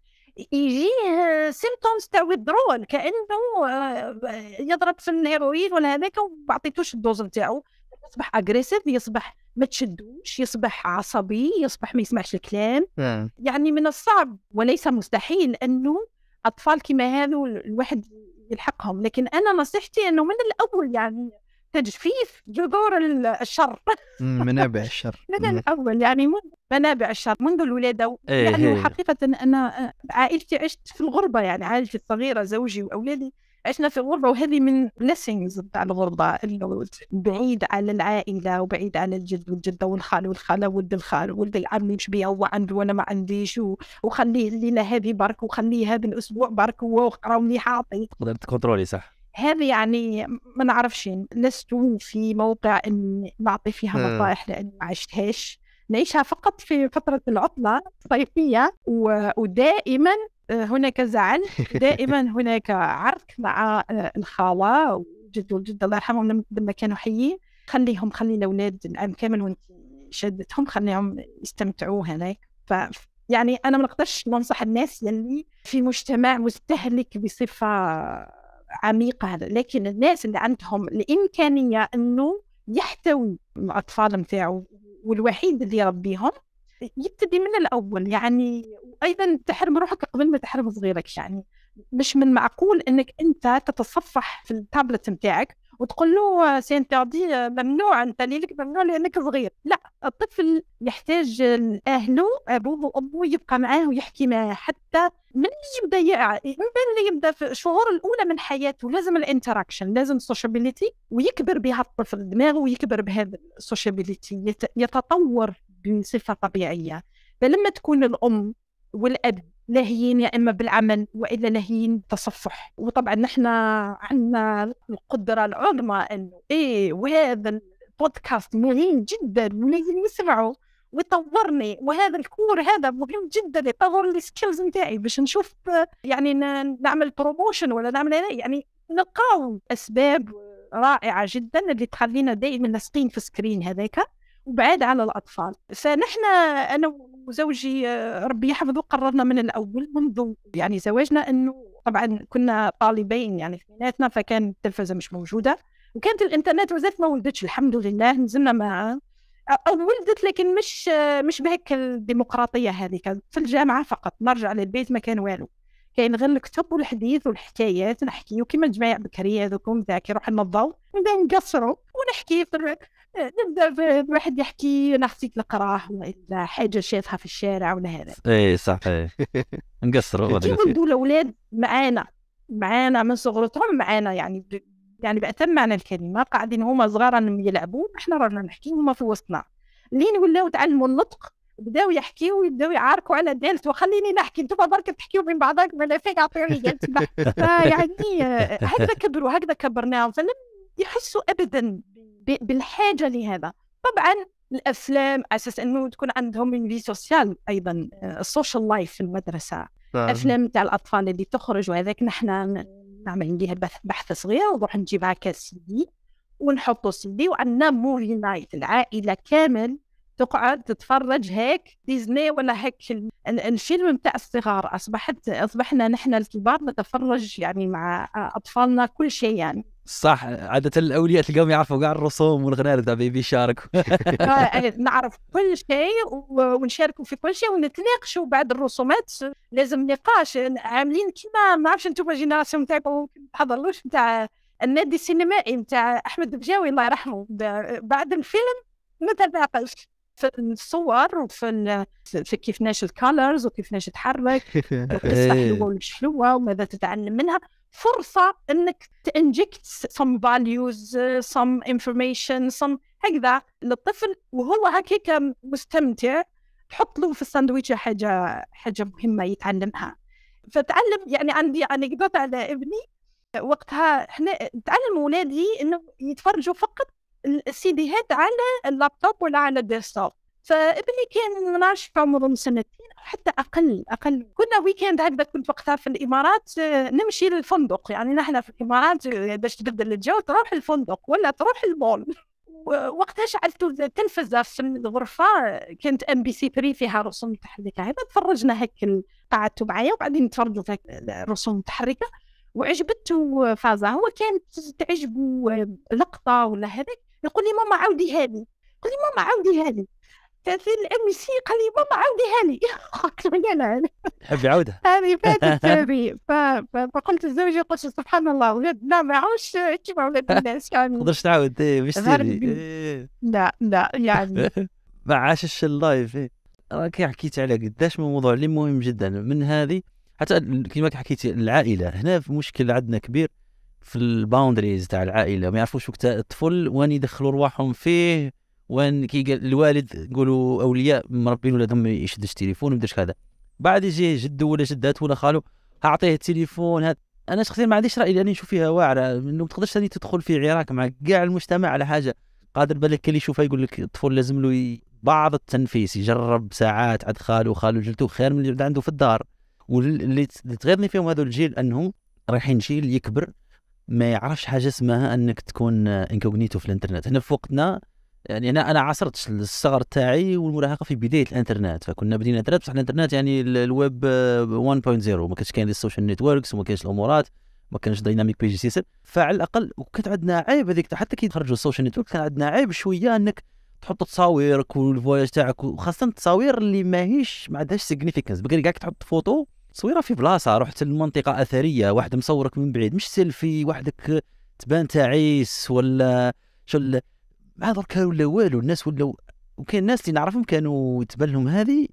يجيه سيمتومز تاع ويدرول كانه آه، يضرب في الهيروين ولا هذاك وما الدوز نتاعو يصبح اجريسيف يصبح ما تشدوش يصبح عصبي يصبح ما يسمعش الكلام نعم. يعني من الصعب وليس مستحيل انه اطفال كما هذو الواحد يلحقهم لكن انا نصيحتي انه من الاول يعني تجفيف جذور الشر منابع الشر [laughs] من الاول يعني منابع الشر منذ الولاده إيه، يعني وحقيقه إيه. انا عائلتي عشت في الغربه يعني عائلتي الصغيره زوجي واولادي عشنا في غربة وهذه من blessings بتاع الغربة انه بعيد على العائلة وبعيد على الجد والجدة والخال والخالة ولد الخال ولد العم مش بيا هو عندي وأنا ما عنديش وخليه الليلة هذه برك وخليه هذا الأسبوع برك وقرا مليح أعطي تقدر تكونترولي صح هذا يعني ما نعرفش لست في موقع اني نعطي فيها نصائح لاني ما عشتهاش نعيشها فقط في فترة العطلة الصيفية ودائما آه، هناك زعل دائما [laughs] هناك عرك مع آه، الخالة والجد والجدة الله يرحمهم لما كانوا حيين خليهم خلي الأولاد العام كامل وانت شدتهم خليهم يستمتعوا هناك ف يعني أنا ما نقدرش ننصح الناس اللي في مجتمع مستهلك بصفة عميقة لكن الناس اللي عندهم الإمكانية أنه يحتوي الاطفال نتاعو والوحيد اللي يربيهم يبتدي من الاول يعني وايضا تحرم روحك قبل ما تحرم صغيرك يعني مش من معقول انك انت تتصفح في التابلت نتاعك وتقول له سي انتردي euh, ممنوع انت ليك ممنوع لانك صغير لا الطفل يحتاج اهله ابوه وامه يبقى معاه ويحكي معاه حتى من اللي يبدا من اللي يبدا في الشهور الاولى من حياته لازم الانتراكشن لازم السوشيابيليتي ويكبر بها الطفل دماغه ويكبر بهذا السوشيابيليتي يتطور بصفه طبيعيه فلما تكون الام والاب لاهيين يا اما بالعمل والا لاهيين بالتصفح وطبعا نحن عندنا القدره العظمى انه ايه وهذا البودكاست مهم جدا ولازم نسمعه ويطورني وهذا الكور هذا مهم جدا يطور لي سكيلز نتاعي باش نشوف يعني نعمل بروموشن ولا نعمل يعني نلقاو اسباب رائعه جدا اللي تخلينا دائما لاصقين في السكرين هذاك وبعاد على الاطفال فنحن انا وزوجي آه، ربي يحفظه قررنا من الاول منذ يعني زواجنا انه طبعا كنا طالبين يعني اثنيناتنا فكان التلفزه مش موجوده وكانت الانترنت مازالت ما ولدتش الحمد لله نزلنا مع او ولدت لكن مش مش بهيك الديمقراطيه هذيك في الجامعه فقط نرجع للبيت ما كان والو كاين غير الكتب والحديث والحكايات نحكي وكما الجماعه بكري هذوك ذاك يروح نضو نبداو نقصروا ونحكي في نبدا بواحد يحكي انا خصيت نقراه ولا حاجه شافها في الشارع ولا هذا اي صحيح [laughs] نقصروا كي ولدوا الاولاد معانا معانا من صغرتهم معانا يعني ب... يعني بأتم معنى الكلمه قاعدين هما صغارا يلعبوا احنا رانا نحكي هما في وسطنا لين ولاو تعلموا النطق بداو يحكيو ويبداو يعاركوا على الدالت وخليني نحكي انتم برك تحكيوا بين بعضكم ولا فين اعطوني [laughs] يعني آه، هكذا كبروا هكذا كبرناهم فلم يحسوا ابدا بالحاجه لهذا طبعا الافلام اساس انه تكون عندهم من في سوسيال ايضا السوشيال آه، لايف في المدرسه نعم. افلام تاع الاطفال اللي تخرج وهذاك نحن نعمل ليها بحث صغير ونروح نجيبها كسيدي ونحطوا سيدي وعندنا موفي نايت العائله كامل تقعد تتفرج هيك ديزني ولا هيك الفيلم نتاع الصغار اصبحت اصبحنا نحن الكبار نتفرج يعني مع اطفالنا كل شيء يعني صح عادة الأولياء تلقاهم يعرفوا كاع الرسوم والغناء تاع بيبي شارك [laughs] آه، إيه، نعرف كل شيء ونشاركوا في كل شيء ونتناقشوا بعد الرسومات لازم نقاش عاملين كيما ما نعرفش انتم جينيراسيون ما تحضرلوش نتاع النادي السينمائي نتاع أحمد بجاوي الله يرحمه بعد الفيلم ما تتناقش في الصور وفي في كيفناش الكالرز وكيفناش تحرك [laughs] وقصه حلوه إيه. ومش حلوه وماذا تتعلم منها فرصه انك تنجكت some values some information some هكذا للطفل وهو هكيك مستمتع تحط له في الساندويتش حاجه حاجه مهمه يتعلمها فتعلم يعني عندي انكدوت على ابني وقتها احنا تعلم ولادي انه يتفرجوا فقط السي دي هات على اللابتوب ولا على الديسكتوب فابني كان ما في عمره سنتين او حتى اقل اقل كنا ويكند هكذا كنت وقتها في الامارات آه، نمشي للفندق يعني نحن في الامارات آه، باش تبدل الجو تروح الفندق ولا تروح المول وقتها شعلت التلفزه في الغرفه آه، كانت ام بي سي 3 فيها رسوم متحركه هذا تفرجنا هيك قعدت معايا وبعدين نتفرجوا في الرسوم المتحركه وعجبته فازا هو كانت تعجبه لقطه ولا هذاك يقول لي ماما عاودي هذه قال لي ماما عاودي هذه تاثير الام سي قال لي ماما عاودي [laughs] [laughs] هذه [laughs] قلت له لا لا حبي يعاودها هذه فاتت هذه فقلت لزوجي قلت سبحان الله ولادنا ما عاودش كيما ولاد الناس يعني ما تقدرش تعاود إيه، مش سيري إيه. لا لا يعني ما عاشش اللايف إيه. راك حكيت على قداش من موضوع اللي مهم جدا من هذه حتى كما حكيتي العائله هنا في مشكل عندنا كبير في الباوندريز تاع العائله ما يعرفوش وقت الطفل وين يدخلوا رواحهم فيه وين كي الوالد يقولوا اولياء مربين ولادهم ما يشدش التليفون ما يديرش هذا بعد يجي جد ولا جدات ولا خالو اعطيه التليفون هات انا شخصيا ما عنديش راي لاني نشوف فيها واعره انه ما تقدرش ثاني تدخل في عراك مع كاع المجتمع على حاجه قادر بالك اللي يشوفها يقول لك الطفل لازم له بعض التنفيس يجرب ساعات عند خالو خالو جلته خير من اللي عنده في الدار واللي تغيرني فيهم هذا الجيل انهم رايحين جيل يكبر ما يعرفش حاجه اسمها انك تكون انكوغنيتو في الانترنت هنا في وقتنا يعني انا انا عاصرت الصغر تاعي والمراهقه في بدايه الانترنت فكنا بدينا الانترنت بصح الانترنت يعني الويب 1.0 آه، ما كانش كاين السوشيال نيتوركس وما كانش الامورات ما كانش دايناميك بيجي سيستم فعلى الاقل وكانت عندنا عيب هذيك حتى كي تخرجوا السوشيال نيتورك كان عندنا عيب شويه انك تحط تصاويرك والفواياج تاعك وخاصه التصاوير اللي ماهيش ما عندهاش سيغنيفيكانس بقى كاع تحط فوتو تصويره في بلاصه رحت لمنطقه اثريه واحد مصورك من بعيد مش سيلفي وحدك تبان تعيس ولا شل ما درك ولا والو الناس ولاو وكاين الناس اللي نعرفهم كانوا تبان لهم هذه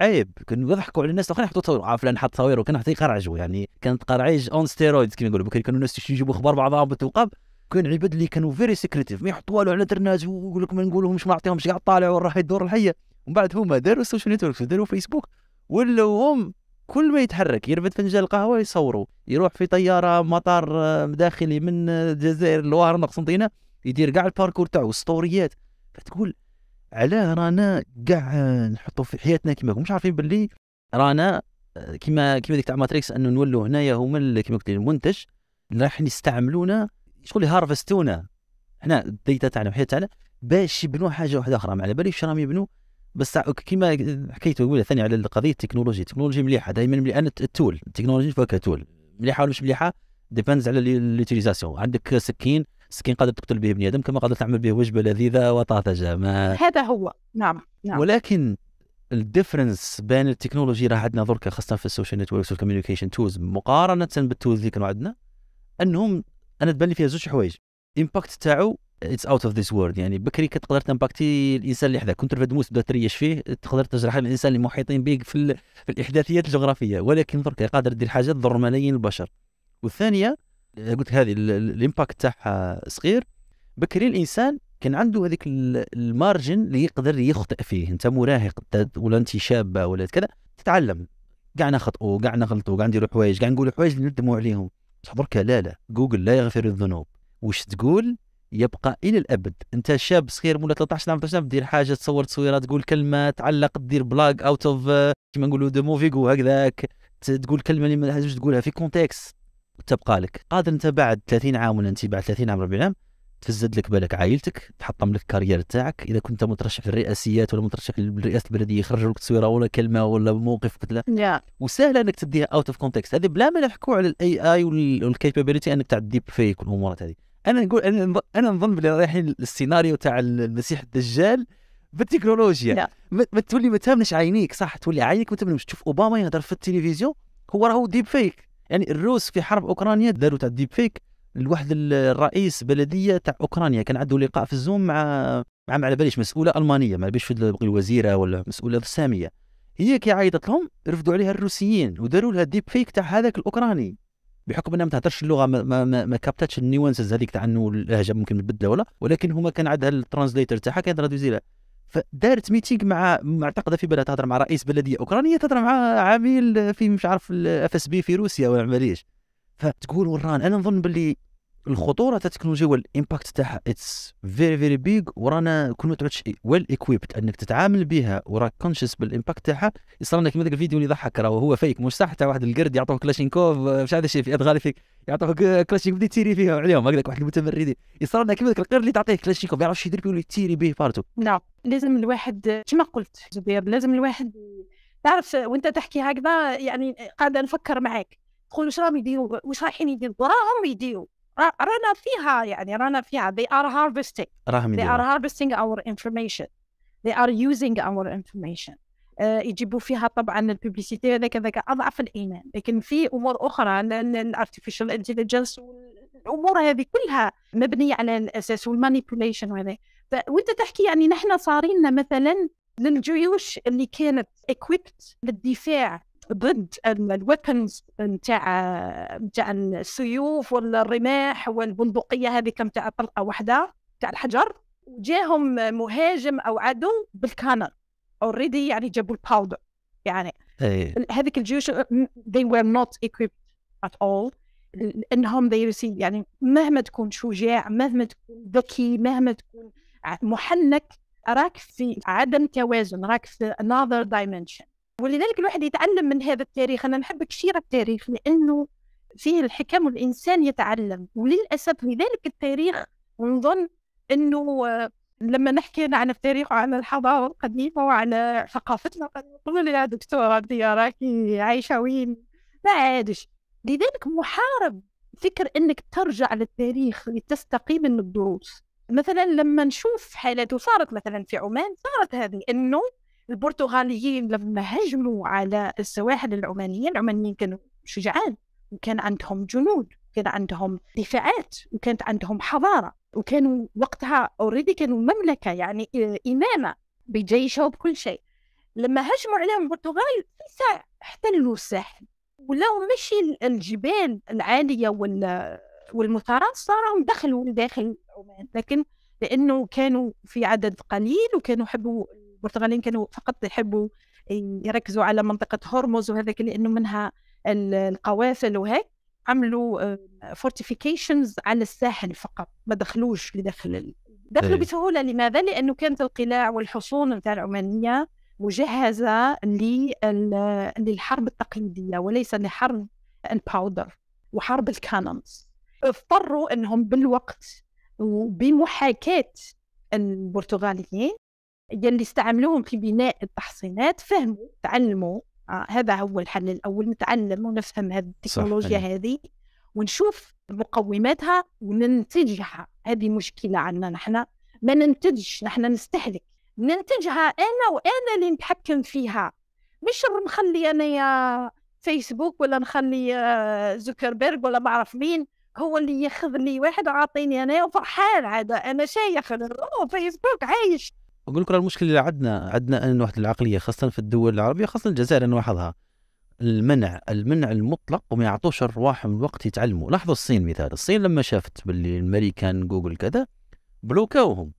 عيب كانوا يضحكوا على الناس الاخرين يحطوا تصوير عارف فلان حط تصوير وكان حتى يقرعجوا يعني كانت قرعيج اون ستيرويدز كما نقولوا كانوا الناس يجيبوا اخبار بعضها بالتوقاب كاين عباد اللي كانوا فيري سيكريتيف ما يحطوا والو على الانترنت ويقول لك ما نقولهمش ما نعطيهمش كاع طالع وراح يدور الحيه ومن بعد هما داروا السوشيال نتوركس داروا فيسبوك ولاو هم كل ما يتحرك يربط فنجان القهوه يصوره يروح في طياره مطار آه، داخلي من آه، الجزائر لوهران قسنطينه يدير كاع الباركور تاعو ستوريات فتقول علاه رانا كاع آه، نحطوا في حياتنا كيما مش عارفين باللي رانا كيما كيما ديك تاع ماتريكس انه نولوا هنايا هما كيما قلت المنتج راح يستعملونا شغل هارفستونا هنا الديتا تاعنا وحياتنا تاعنا باش يبنوا حاجه واحده اخرى ما على باليش راهم يبنوا بس كيما حكيت الاولى ثاني على القضيه التكنولوجيا التكنولوجيا مليحه دائما مليحه انا التول التكنولوجيا فكها تول مليحه ولا مش مليحه ديبانز على ليوتيليزاسيون عندك سكين سكين قادر تقتل به بني ادم كما قادر تعمل به وجبه لذيذه وطازجه ما هذا هو نعم نعم ولكن الديفرنس بين التكنولوجيا راه عندنا درك خاصه في السوشيال نتوركس والكوميونيكيشن تولز مقارنه بالتولز اللي كانوا عندنا انهم انا تبان لي فيها زوج حوايج الامباكت تاعو اتس اوت اوف ذيس وورد يعني بكري كتقدر تمباكتي الانسان اللي حداك كنت ترفد موس تبدا تريش فيه تقدر تجرح الانسان اللي محيطين بك في, ال... في الاحداثيات الجغرافيه ولكن درك قادر دير حاجه تضر ملايين البشر والثانيه آه، قلت هذه الامباكت تاعها صغير بكري الانسان كان عنده هذيك المارجن اللي يقدر يخطئ فيه انت مراهق ولا انت شابه ولا كذا تتعلم كاع نخطئوا كاع نغلطوا كاع نديروا حوايج كاع نقولوا حوايج ندموا عليهم بصح درك لا لا جوجل لا يغفر الذنوب واش تقول يبقى الى الابد انت شاب صغير مولا 13 عام 14 عام دير حاجه تصور تصويره تقول كلمه تعلق دير بلاغ اوت اوف كيما نقولوا دو موفيغو هكذاك تقول كلمه اللي ما لازمش تقولها في كونتكست تبقى لك قادر انت بعد 30 عام ولا انت بعد 30 عام 40 عام تزد لك بالك عائلتك تحطم لك الكارير تاعك اذا كنت مترشح للرئاسيات ولا مترشح للرئاسه البلديه يخرجوا لك تصويره ولا كلمه ولا موقف كتله yeah. وسهل انك تديها اوت اوف كونتكست هذه بلا ما نحكوا على الاي اي والكابابيلتي انك تاع الديب فيك والامور هذه انا نقول انا انا نظن بلي رايحين للسيناريو تاع المسيح الدجال بالتكنولوجيا ما تولي ما تهمنش عينيك صح تولي عينيك ما تهمنش تشوف اوباما يهضر في التلفزيون هو راهو ديب فيك يعني الروس في حرب اوكرانيا داروا تاع ديب فيك لواحد الرئيس بلديه تاع اوكرانيا كان عنده لقاء في الزوم مع مع ما على باليش مسؤوله المانيه ما باليش الوزيره ولا مسؤوله ساميه هي كي عيطت لهم رفدوا عليها الروسيين وداروا لها ديب فيك تاع هذاك الاوكراني بحكم انها ما تهدرش اللغه ما, ما, ما كابتاتش النيوانسز هذيك تاع انه اللهجه ممكن تبدل ولا ولكن هما كان عندها الترانزليتر تاعها كان يهدر لها فدارت ميتينغ مع معتقده في بالها تهضر مع رئيس بلديه اوكرانيه تهضر مع عميل في مش عارف الاف اس بي في روسيا ولا ما فتقول وران انا نظن باللي الخطوره تاع التكنولوجيا والامباكت تاعها اتس فيري فيري بيغ ورانا كل ما تعودش ويل ايكويبت انك تتعامل بها وراك كونشس بالامباكت تاعها يصير لنا كيما ذاك الفيديو اللي ضحك راه هو فيك مش صح تاع واحد القرد يعطوه كلاشينكوف مش هذا الشيء في غالي فيك يعطوه كلاشينكوف بدي تيري فيها عليهم هكذاك واحد المتمردين يصير لنا كيما ذاك القرد اللي تعطيه كلاشينكوف يعرف يدير بيه تيري به بارتو نعم لازم الواحد كما قلت زبير لازم الواحد تعرف وانت تحكي هكذا يعني قاعده نفكر معاك تقول واش راهم يديروا واش رايحين يديروا راهم يديروا رانا فيها يعني رانا فيها they are harvesting they are harvesting our information they are using our information آه، يجيبوا فيها طبعا الببليسيتي هذاك هذاك اضعف الايمان لكن في امور اخرى الارتفيشال انتليجنس والامور هذه كلها مبنيه على الاساس والمانيبيوليشن وهذا وانت تحكي يعني نحن صارينا مثلا للجيوش اللي كانت ايكويبت للدفاع ضد الويبنز نتاع نتاع السيوف ولا الرماح والبندقيه هذيك نتاع طلقه واحده نتاع الحجر وجاهم مهاجم او عدو بالكانر اوريدي يعني جابوا الباودر يعني إيه. هذيك الجيوش they were not equipped at all انهم they received يعني مهما تكون شجاع مهما تكون ذكي مهما تكون محنك راك في عدم توازن راك في another dimension ولذلك الواحد يتعلم من هذا التاريخ أنا نحب كثير التاريخ لأنه فيه الحكم والإنسان يتعلم وللأسف لذلك التاريخ نظن أنه لما نحكي عن التاريخ وعن الحضارة القديمة وعن ثقافتنا نقول يا دكتورة أنت راكي عايشة وين ما عادش لذلك محارب فكر أنك ترجع للتاريخ لتستقي من الدروس مثلا لما نشوف حالات وصارت مثلا في عمان صارت هذه أنه البرتغاليين لما هجموا على السواحل العمانية العمانيين كانوا شجعان وكان عندهم جنود كان عندهم دفاعات وكانت عندهم حضارة وكانوا وقتها اوريدي كانوا مملكة يعني إمامة بجيشها وبكل شيء لما هجموا عليهم البرتغال في ساعة احتلوا الساحل ولو مشي الجبال العالية وال والمثارات صاروا دخلوا لداخل عمان لكن لأنه كانوا في عدد قليل وكانوا حبوا البرتغاليين كانوا فقط يحبوا يركزوا على منطقه هرمز وهذاك لانه منها القوافل وهيك عملوا فورتيفيكيشنز آه، على الساحل فقط ما دخلوش لداخل دخلوا إيه. بسهوله لماذا؟ لانه كانت القلاع والحصون نتاع العمانيه مجهزه للحرب التقليديه وليس لحرب الباودر وحرب الكانونز اضطروا انهم بالوقت وبمحاكاه البرتغاليين اللي استعملوهم في بناء التحصينات فهموا تعلموا آه هذا هو الحل الاول نتعلم ونفهم هذه التكنولوجيا هذه ونشوف مقوماتها وننتجها هذه مشكله عندنا نحن ما ننتجش نحن نستهلك ننتجها انا وانا اللي نتحكم فيها مش نخلي يا فيسبوك ولا نخلي زوكربيرغ ولا ما اعرف مين هو اللي ياخذ لي واحد عاطيني انا وفرحان عاد انا شيخ فيسبوك عايش اقول لك المشكله اللي عندنا عندنا ان واحد العقليه خاصه في الدول العربيه خاصه الجزائر انا لاحظها المنع المنع المطلق وما يعطوش ارواحهم الوقت يتعلموا لاحظوا الصين مثال الصين لما شافت باللي الامريكان جوجل كذا بلوكاوهم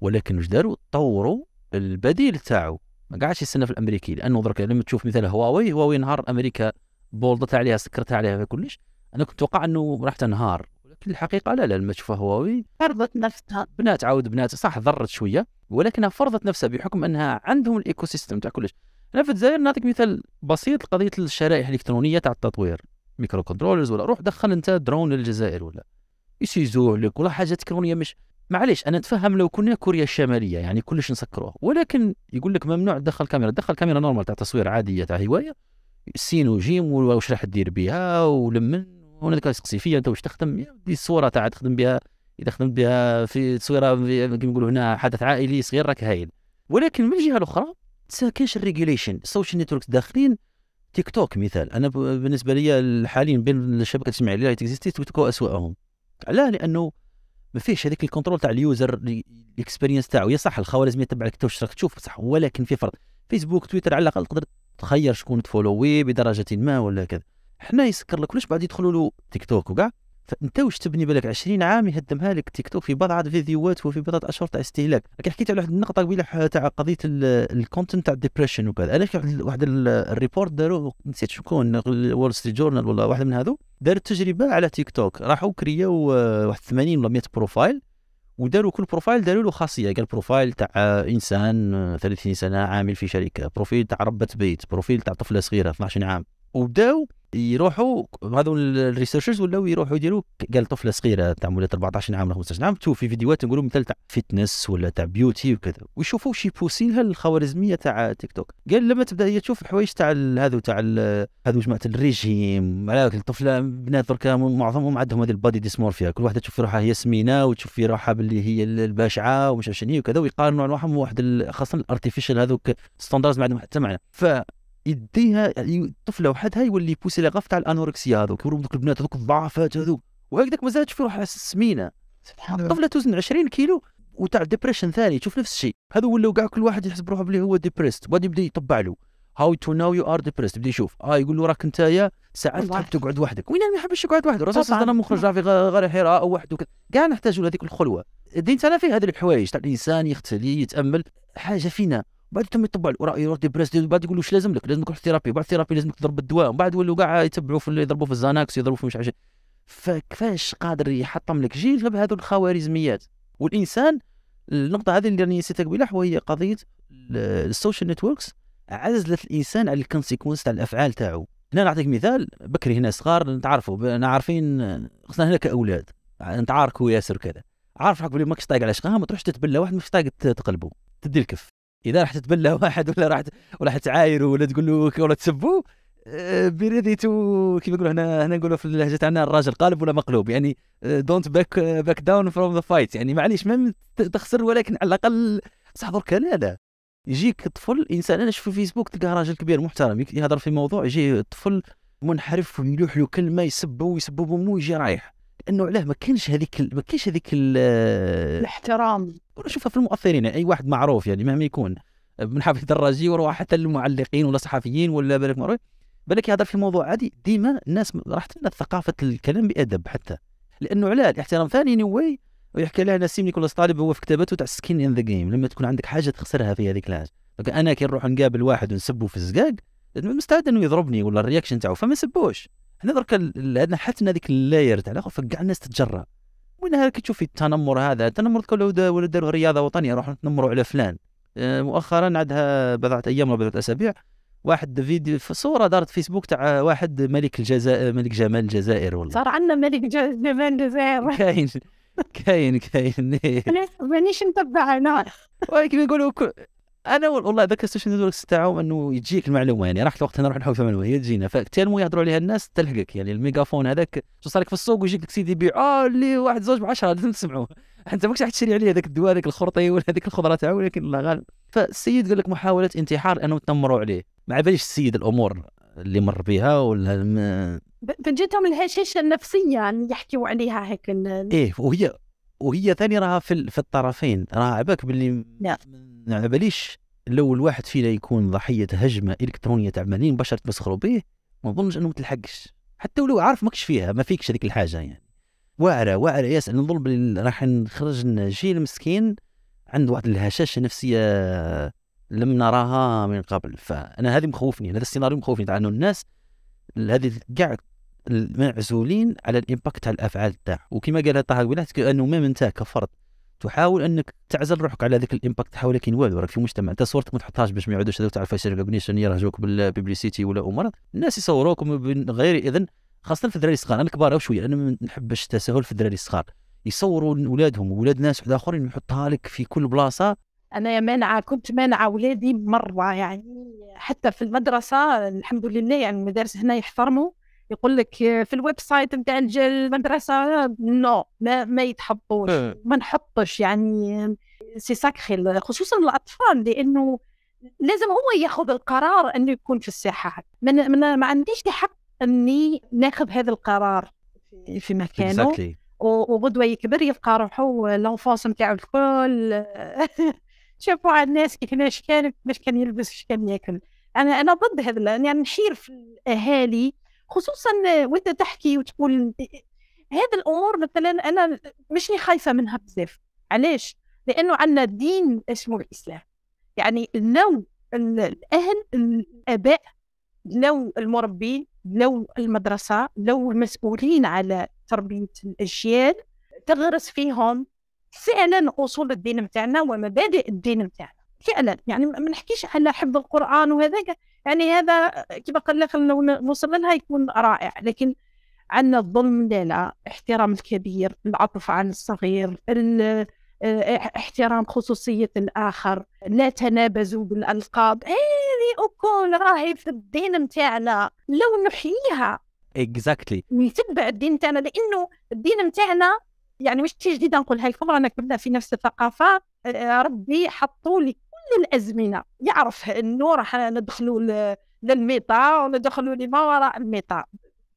ولكن واش داروا طوروا البديل تاعو ما قعدش يستنى في الامريكي لانه درك لما تشوف مثال هواوي هواوي نهار امريكا بولدت عليها سكرتها عليها كلش انا كنت اتوقع انه راح تنهار في الحقيقه لا لا المشفى هواوي فرضت نفسها بنات عاود بنات صح ضرت شويه ولكنها فرضت نفسها بحكم انها عندهم الايكو سيستم تاع كلش انا في الجزائر نعطيك مثال بسيط قضيه الشرائح الالكترونيه تاع التطوير ميكرو كنترولرز ولا روح دخل انت درون للجزائر ولا يسيزو لك ولا حاجه الكترونيه مش معليش انا نتفهم لو كنا كوريا الشماليه يعني كلش نسكروه ولكن يقول لك ممنوع تدخل كاميرا تدخل كاميرا نورمال تاع تصوير عاديه تاع هوايه سين وجيم راح تدير بها ولمن هناك السقسيفيه انت واش تخدم دي الصوره تاع تخدم بها اذا خدمت بها في تصويره كيما نقولوا هنا حدث عائلي صغير راك هايل ولكن من الجهه الاخرى كاينش الريجوليشن السوشيال نتوركس داخلين تيك توك مثال انا بالنسبه لي حاليا بين الشبكه الاجتماعيه اللي تيك توك اسواهم علاه لانه ما فيهش هذيك الكنترول تاع اليوزر الاكسبيرينس تاعو يا صح الخوارزمي تبعك انت واش راك تشوف صح ولكن في فرق فيسبوك تويتر على الاقل تقدر تخير شكون تفولوي بدرجه ما ولا كذا حنا يسكر لك كلش بعد يدخلوا له تيك توك وكاع فانت واش تبني بالك 20 عام يهدمها لك تيك توك في بضعه فيديوهات وفي بضعه اشهر تاع استهلاك لكن حكيت على واحد النقطه قبيله تاع قضيه الكونتنت تاع الديبرشن وكذا انا واحد واحد الريبورت داروه نسيت شكون وول ستريت جورنال ولا واحد من هذو دار تجربه على تيك توك راحوا كرياو آه، واحد 80 ولا 100 بروفايل وداروا كل بروفايل داروا له خاصيه قال بروفايل تاع انسان 30 آه، سنه عامل في شركه بروفيل تاع ربة بيت بروفيل تاع طفله صغيره 12 عام وبداو يروحوا هذو الريسيرشرز ولاو يروحوا يديروا قال طفله صغيره تاع مولات 14 عام ولا 15 عام تشوف في فيديوهات نقولوا مثال تاع فيتنس ولا تاع بيوتي وكذا ويشوفوا شي بوسين الخوارزميه تاع تيك توك قال لما تبدا هي تشوف الحوايج تاع هذو تاع هذو جماعه الريجيم على الطفله بنات دركا معظمهم عندهم هذه البادي ديسمورفيا كل واحده تشوف في روحها هي سمينه وتشوف في روحها باللي هي البشعه ومش عارف هي وكذا ويقارنوا على روحهم واحد خاصه الارتفيشال هذوك ستاندرز ما عندهم حتى معنى ف يديها يعني الطفله وحدها يولي يبوسي لي غاف تاع الانوركسيا هذوك دوك البنات هذوك الضعفات هذوك وهكذاك مازالت في روحها سمينه سبحان الله الطفله توزن 20 كيلو وتاع ديبريشن ثاني تشوف نفس الشيء هذا ولاو كاع كل واحد يحسب روحه بلي هو ديبريست بعد يبدا يطبع له هاو تو ناو يو ار ديبريست يبدا يشوف اه يقول له راك انتيا ساعات تحب تقعد وحدك وين ما يحبش يقعد وحده راسا انا مخرج في غير حراء او وحده كاع نحتاجوا لهذيك الخلوه الدين تاعنا فيه هذه الحوايج تاع الانسان يختلي يتامل حاجه فينا بعد تم يطبع الاوراق يروح ديبريس بعد يقول واش لازم لك لازم تروح ثيرابي بعد ثيرابي لازم تضرب الدواء ومن بعد ولاو كاع يتبعوا في يضربوا في الزاناكس يضربوا في مش عارف فكيفاش قادر يحطم لك جيل بهذو الخوارزميات والانسان النقطه هذه اللي راني نسيتها قبيله وهي قضيه السوشيال نتوركس عزلت الانسان على الكونسيكونس تاع الافعال تاعو هنا نعطيك مثال بكري هنا صغار نتعرفوا انا عارفين خصنا هنا كاولاد نتعاركوا ياسر كذا عارف حق بلي ماكش طايق على شقاها ما تروحش تتبلى واحد ماكش طايق تقلبه تدي الكف اذا راح تتبلى [laughs] واحد ولا راح ولا تعايره ولا تقول له ولا تسبوه تو آه، كيف يقولوا هنا هنا نقولوا في اللهجه تاعنا الراجل قالب ولا مقلوب يعني دونت باك باك داون فروم ذا فايت يعني معليش ما تخسر ولكن على الاقل صح درك لا لا يجيك طفل انسان انا شوف في فيسبوك تلقاه راجل كبير محترم يهضر في موضوع يجي طفل منحرف ويلوح له كلمه يسبه ويسبه بامو ويجي رايح انه علاه ما كانش هذيك ما كانش هذيك آه، الاحترام شوفها في المؤثرين يعني اي واحد معروف يعني مهما يكون من حافظ الدراجي وروح حتى المعلقين ولا صحفيين ولا بالك معروف بالك يهضر في موضوع عادي ديما الناس راحت لنا ثقافه الكلام بادب حتى لانه علاه الاحترام ثاني واي ويحكي لها نسيم نيكولاس طالب هو في كتابته تاع السكين ان ذا جيم لما تكون عندك حاجه تخسرها في هذيك الحاجه انا كي نروح نقابل واحد ونسبه في الزقاق مستعد انه يضربني ولا الرياكشن تاعو فما نسبوش حنا درك عندنا حتى هذيك اللاير تاع الاخر فكاع الناس تتجرا وين هذا تشوفي التنمر هذا التنمر كلو ولا داروا رياضه وطنيه روحوا نتنمروا على فلان آه، مؤخرا عندها بضعه ايام ولا بضعه اسابيع واحد فيديو في صوره دارت فيسبوك تاع واحد ملك الجزائر ملك جمال الجزائر والله صار عندنا ملك جمال الجزائر كاين كاين كاين [laughs] مانيش نتبع انا ولكن يقولوا انا والله ذاك السوشيال نتورك تاعهم انه يجيك المعلومه يعني راحت الوقت هنا نروح نحوس المعلومه هي تجينا فتالمو يهضروا عليها الناس تلحقك يعني الميجافون هذاك توصل لك في السوق ويجيك لك سيدي يبيع اه اللي واحد زوج ب 10 لازم تسمعوه انت ماكش راح تشري عليه هذاك الدواء هذاك الخرطي ولا هذيك الخضره تاعو ولكن الله غالب فالسيد قال لك محاوله انتحار انهم تنمروا عليه ما باليش السيد الامور اللي مر بها ولا الم... بنجتهم الهشاشه النفسيه يحكيوا عليها هيك ايه وهي وهي ثاني راها في, في الطرفين راها عباك باللي لا. نعم، على باليش لو الواحد فينا يكون ضحيه هجمه الكترونيه تاع ملايين بشر تمسخروا به ما نظنش انه ما تلحقش حتى ولو عارف ماكش فيها ما فيكش هذيك الحاجه يعني واعره واعره ياسر نظن بلي راح نخرج لنا جيل مسكين عنده واحد الهشاشه نفسيه لم نراها من قبل فانا هذه مخوفني هذا السيناريو مخوفني تاع انه الناس هذه كاع معزولين على الامباكت تاع الافعال تاع وكما قالها طه قبيلات انه ميم انت كفرد تحاول انك تعزل روحك على ذاك الامباكت حولك كاين والو راك في مجتمع انت صورتك ما تحطهاش باش ما يعودوش هذوك تاع الفيسبوك يرهجوك بالبيبليسيتي ولا امور الناس يصوروك من غير اذن خاصه في الدراري الصغار انا الكبار شويه انا ما نحبش التساهل في الدراري الصغار يصوروا اولادهم ولاد ناس واحد اخرين يحطها لك في كل بلاصه انا مانعه كنت مانعه اولادي مره يعني حتى في المدرسه الحمد لله يعني المدارس هنا يحترموا يقول لك في الويب سايت نتاع المدرسه نو ما, ما يتحطوش إيه. ما نحطش يعني سي ساكري خصوصا الاطفال لانه لازم هو ياخذ القرار انه يكون في الساحه من, من ما عنديش حق اني ناخذ هذا القرار في مكانه exactly. وغدوه يكبر يلقى روحه لونفونس نتاعو الكل [laughs] شافوا على الناس كيفاش كان كيفاش كان يلبس اش كان ياكل انا انا ضد هذا يعني نحير في الاهالي خصوصا وانت تحكي وتقول هذه الامور مثلا انا مش خايفه منها بزاف علاش لانه عندنا دين اسمه الاسلام يعني لو الاهل الاباء لو المربين لو المدرسه لو المسؤولين على تربيه الاجيال تغرس فيهم فعلا اصول الدين متاعنا ومبادئ الدين متاعنا فعلا يعني ما نحكيش على حفظ القران وهذاك يعني هذا كما قلنا لو نوصل لها يكون رائع لكن عندنا الظلم لا لا احترام الكبير العطف عن الصغير آه، احترام خصوصية الآخر لا تنابزوا بالألقاب هذه أكون راهي في الدين متاعنا لو نحييها اكزاكتلي exactly. نتبع الدين تاعنا لانه الدين تاعنا يعني مش جديده نقولها لكم رانا كبرنا في نفس الثقافه آه، ربي حطوا لي كل الازمنه يعرف انه راح ندخلوا للميطا وندخلوا لما وراء الميطا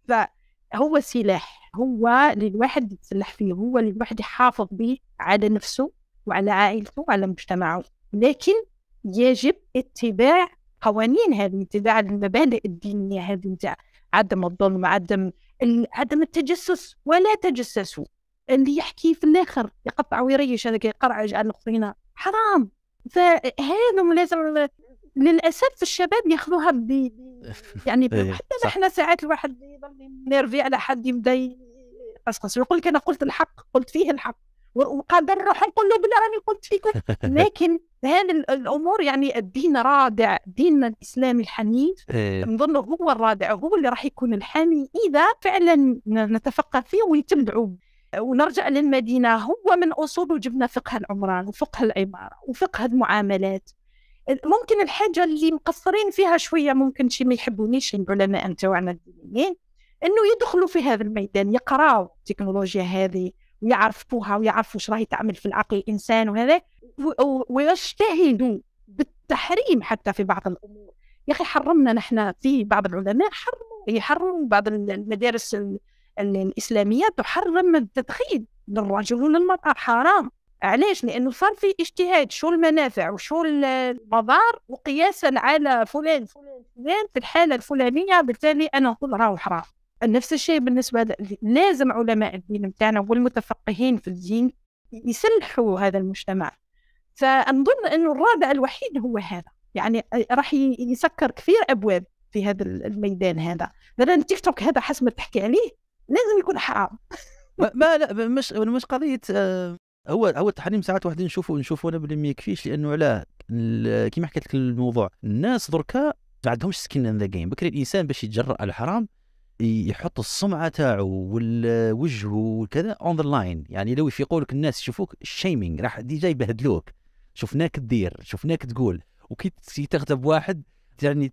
فهو سلاح هو اللي الواحد يتسلح فيه هو اللي الواحد يحافظ به على نفسه وعلى عائلته وعلى مجتمعه لكن يجب اتباع قوانين هذه اتباع المبادئ الدينيه هذه نتاع عدم الظلم عدم عدم التجسس ولا تجسسوا اللي يحكي في الاخر يقطع ويريش هذاك يقرعج على الاخرين حرام فهذا لازم للاسف الشباب ياخذوها ب يعني [laughs] إيه، حتى نحن ساعات الواحد يظل نيرفي على حد يبدا يقصقص يقول لك انا قلت الحق قلت فيه الحق وقادر نروح نقول له بلا راني قلت فيكم [laughs] لكن هذه الامور يعني الدين رادع ديننا الاسلامي الحنيف إيه. نظن هو الرادع هو اللي راح يكون الحامي اذا فعلا نتفقه فيه ويتبعوا ونرجع للمدينة هو من أصوله جبنا فقه العمران وفقه العمارة وفقه المعاملات ممكن الحاجة اللي مقصرين فيها شوية ممكن شي ما يحبونيش العلماء نتاعنا الدينيين انه يدخلوا في هذا الميدان يقراوا التكنولوجيا هذه ويعرفوها ويعرفوا شو راهي تعمل في العقل الانسان وهذا ويجتهدوا بالتحريم حتى في بعض الامور يا اخي حرمنا نحن في بعض العلماء حرموا يحرموا بعض المدارس الإسلامية تحرم التدخين للرجل وللمرأة حرام علاش لانه صار في اجتهاد شو المنافع وشو المضار وقياسا على فلان فلان فلان في الحاله الفلانيه بالتالي انا نقول راهو حرام نفس الشيء بالنسبه لازم علماء الدين بتاعنا والمتفقهين في الدين يسلحوا هذا المجتمع فنظن انه الرادع الوحيد هو هذا يعني راح يسكر كثير ابواب في هذا الميدان هذا مثلا تيك توك هذا حسب ما تحكي عليه لازم يكون حرام ما لا مش مش قضيه آه، هو هو التحريم ساعات واحد نشوفه نشوفه انا بلي ما يكفيش لانه علاه كيما حكيت لك الموضوع الناس دركا ما عندهمش سكين ان ذا جيم بكري الانسان باش يتجرأ على الحرام يحط السمعه تاعو والوجه وكذا اون ذا لاين يعني لو يفيقوا لك الناس يشوفوك الشيمينغ راح ديجا يبهدلوك شفناك تدير شفناك تقول وكي تغتب واحد يعني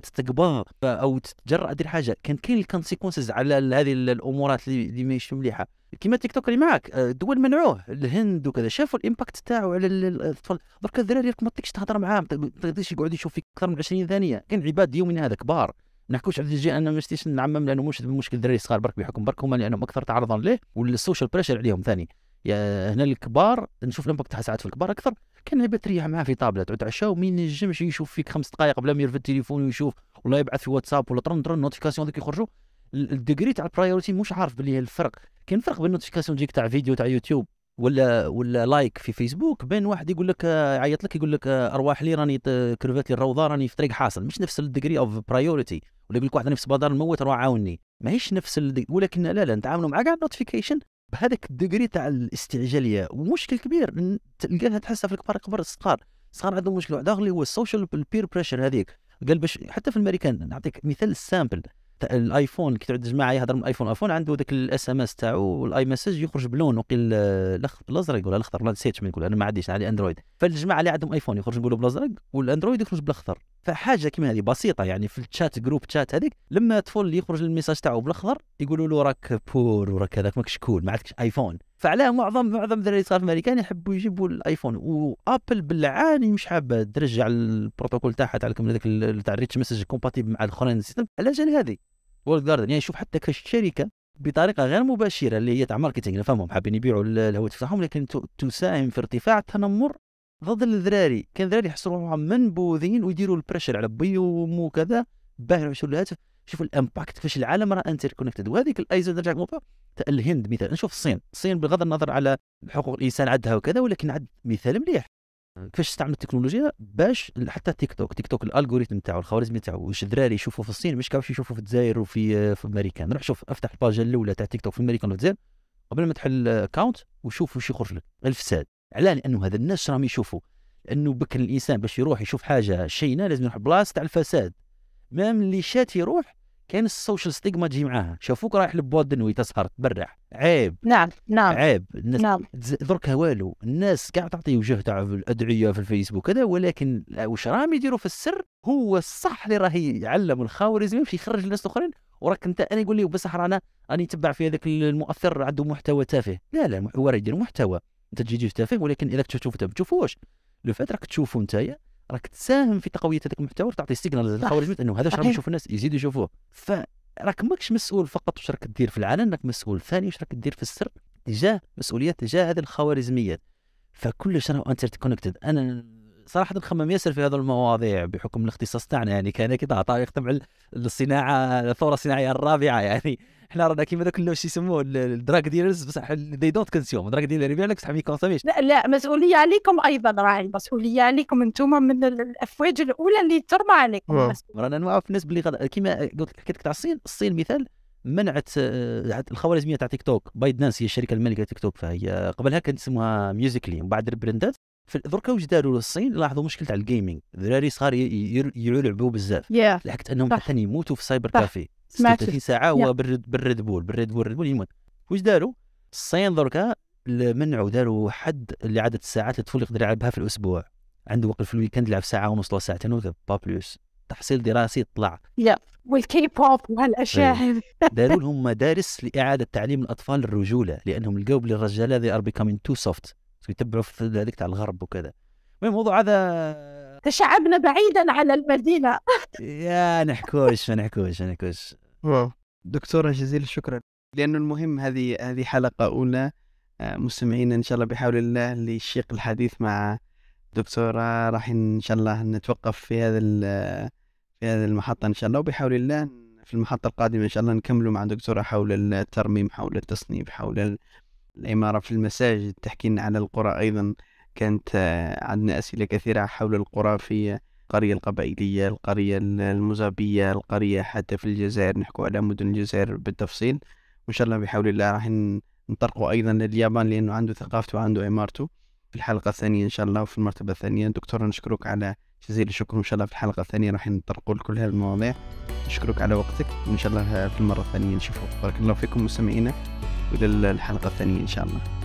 تتكبر او تتجرأ دير حاجه كان كاين الكونسيكونسز على هذه الامورات اللي ماشي مليحه كيما تيك توك اللي معاك الدول آه، منعوه الهند وكذا شافوا الامباكت تاعو على الاطفال درك الدراري ما تقدرش تهضر معاهم ما تقدرش يقعد يشوف فيك اكثر من 20 ثانيه كاين عباد يومنا هذا كبار ما نحكوش على الجي انا ما نعمم لانه مش مشكل الدراري الصغار برك بحكم برك هما لانهم اكثر تعرضا له والسوشيال بريشر عليهم ثاني هنا الكبار نشوف الامباكت تاعها ساعات في الكبار اكثر كان تريح معاه في طابله عشاء ومين ينجمش يشوف فيك خمس دقائق بلا ما يرفد التليفون ويشوف ولا يبعث في واتساب ولا طرن طرن نوتيفيكاسيون هذوك يخرجوا الديجري تاع البرايورتي مش عارف باللي هي الفرق كاين فرق بين نوتيفيكاسيون تجيك تاع فيديو تاع يوتيوب ولا ولا لايك في فيسبوك بين واحد يقول لك يعيط لك يقول لك ارواح لي راني كرفات لي الروضه راني في طريق حاصل مش نفس الديجري اوف برايورتي ولا يقول لك واحد راني في سبادار الموت روح عاوني ماهيش نفس ولكن لا لا نتعاملوا مع كاع نوتيفيكيشن بهذاك الدوغري تاع الاستعجاليه مشكل كبير تلقاها تحسها في الكبار كبار الصغار الصغار عندهم مشكل واحد اخر اللي هو السوشيال بير بريشر هذيك قال باش حتى في الامريكان نعطيك مثال سامبل الايفون كي تعود جماعه يهضر من الايفون ايفون عنده ذاك الاس ام اس تاعو والاي مسج يخرج بلون وقيل آه، الازرق ولا الاخضر ولا نسيت شنو نقول انا ما عنديش عندي اندرويد فالجماعه اللي عندهم ايفون يخرج نقولوا بالازرق والاندرويد يخرج بالاخضر فحاجه كيما هذه بسيطه يعني في الشات جروب شات هذيك لما طفل يخرج الميساج تاعو بالاخضر يقولوا له راك بور وراك هذاك ماكش كول ما عندكش ايفون فعلاه معظم معظم الدراري في الامريكان يحبوا يجيبوا الايفون وابل بالعاني مش حابه ترجع البروتوكول تاعها تاع هذاك تاع الريتش مسج كومباتيبل مع الاخرين السيستم على جال هذه وورد جاردن يعني شوف حتى كشركه بطريقه غير مباشره اللي هي تاع ماركتينغ نفهمهم حابين يبيعوا الهواتف تاعهم لكن تساهم في ارتفاع التنمر ضد الذراري كان الذراري يحصلوا منبوذين ويديروا البريشر على بي وامه وكذا باهر الهاتف شوفوا الامباكت كيفاش العالم راه انتر كونكتد وهذيك الايزو نرجع لك الهند مثال نشوف الصين الصين بغض النظر على حقوق الانسان عندها وكذا ولكن عد مثال مليح كيفاش استعمل التكنولوجيا باش حتى تيك توك تيك توك الالغوريثم تاعو الخوارزمي تاعو واش الدراري يشوفوا في الصين مش كيفاش يشوفوا في الجزائر وفي في امريكان روح شوف افتح الباج الاولى تاع تيك توك في امريكان وفي الجزائر قبل ما تحل اكونت وشوف واش يخرج لك الفساد علاه لانه هذا الناس راهم يشوفوا لانه بكر الانسان باش يروح يشوف حاجه شينه لازم يروح بلاصه تاع الفساد ما ملي شات يروح كاين السوشيال ستيغما تجي معاها شافوك رايح لبواد دنوي تسهر تبرع عيب نعم نعم عيب الناس نعم. درك والو الناس كاع تعطي وجه تاع الادعيه في الفيسبوك هذا ولكن واش راهم يديروا في السر هو الصح اللي راه يعلم الخوارزمي باش يخرج الناس الاخرين وراك انت انا يقول لي بصح رانا راني نتبع في هذاك المؤثر عنده محتوى تافه لا لا هو راه يدير محتوى انت تجي تافه ولكن اذا تشوف تشوفوش لو فات راك تشوفو نتايا راك تساهم في تقويه هذاك المحتوى وتعطي سيجنال للخوارزميات انه هذا واش راهم يشوفوا الناس يزيدوا يشوفوه فراك ماكش مسؤول فقط واش راك دير في العلن راك مسؤول ثاني واش راك دير في السر تجاه مسؤوليات تجاه هذه الخوارزميات فكلش راه انتر كونكتد انا صراحه نخمم ياسر في هذه المواضيع بحكم الاختصاص تاعنا يعني كان كذا طريق تبع الصناعه الثوره الصناعيه الرابعه يعني حنا رانا كيما ذاك اللي يسموه الدراغ ديلرز بصح دي دونت كونسيوم الدراغ ديلر يبيع لك بصح ما يكونسوميش لا لا مسؤوليه عليكم ايضا راهي المسؤوليه عليكم انتم من الافواج الاولى اللي ترمى عليكم رانا نعرف الناس باللي غد... كيما قلت لك حكيت لك تاع الصين الصين مثال منعت آه، الخوارزميه تاع تيك توك بايدنانس هي الشركه المالكه تيك توك فهي قبلها كانت اسمها ميوزيكلي ومن بعد البراندات دركا واش داروا الصين لاحظوا مشكل تاع الجيمنج الدراري صغار يلعبوا بزاف yeah. لحقت انهم حتى يموتوا في سايبر كافي 36 ساعه هو بالريد بالريد بول بالريد بول ريد بول يموت واش داروا الصين دركا منعوا داروا حد لعدد الساعات اللي الطفل يقدر يلعبها في الاسبوع عنده وقت في الويكند يلعب ساعه ونص ولا ساعتين ولا با بلوس تحصيل دراسي طلع يا والكي بوب وهالاشياء إيه. داروا لهم مدارس لاعاده تعليم الاطفال الرجوله لانهم لقوا بلي الرجال هذا ار بيكامين تو سوفت يتبعوا في هذيك تاع الغرب وكذا الموضوع هذا تشعبنا بعيدا عن المدينه [laughs] يا نحكوش ما نحكوش ما نحكوش واو دكتورة جزيل الشكر لأنه المهم هذه هذه حلقة أولى آه، مستمعينا إن شاء الله بحول الله لشيق الحديث مع دكتورة راح إن شاء الله نتوقف في هذا في هذه المحطة إن شاء الله وبحول الله في المحطة القادمة إن شاء الله نكملوا مع دكتورة حول الترميم حول التصنيف حول العمارة في المساجد تحكي لنا على القرى أيضا كانت آه، عندنا أسئلة كثيرة حول القرى في القرية القبائلية القرية المزابية القرية حتى في الجزائر نحكو على مدن الجزائر بالتفصيل وإن شاء الله بحول الله راح نطرقوا أيضا لليابان لأنه عنده ثقافته وعنده عمارته في الحلقة الثانية إن شاء الله وفي المرتبة الثانية دكتور نشكرك على جزيل الشكر وإن شاء الله في الحلقة الثانية راح نطرقوا لكل هذه المواضيع نشكرك على وقتك وإن شاء الله في المرة الثانية نشوفك بارك الله فيكم مستمعينا وإلى الحلقة الثانية إن شاء الله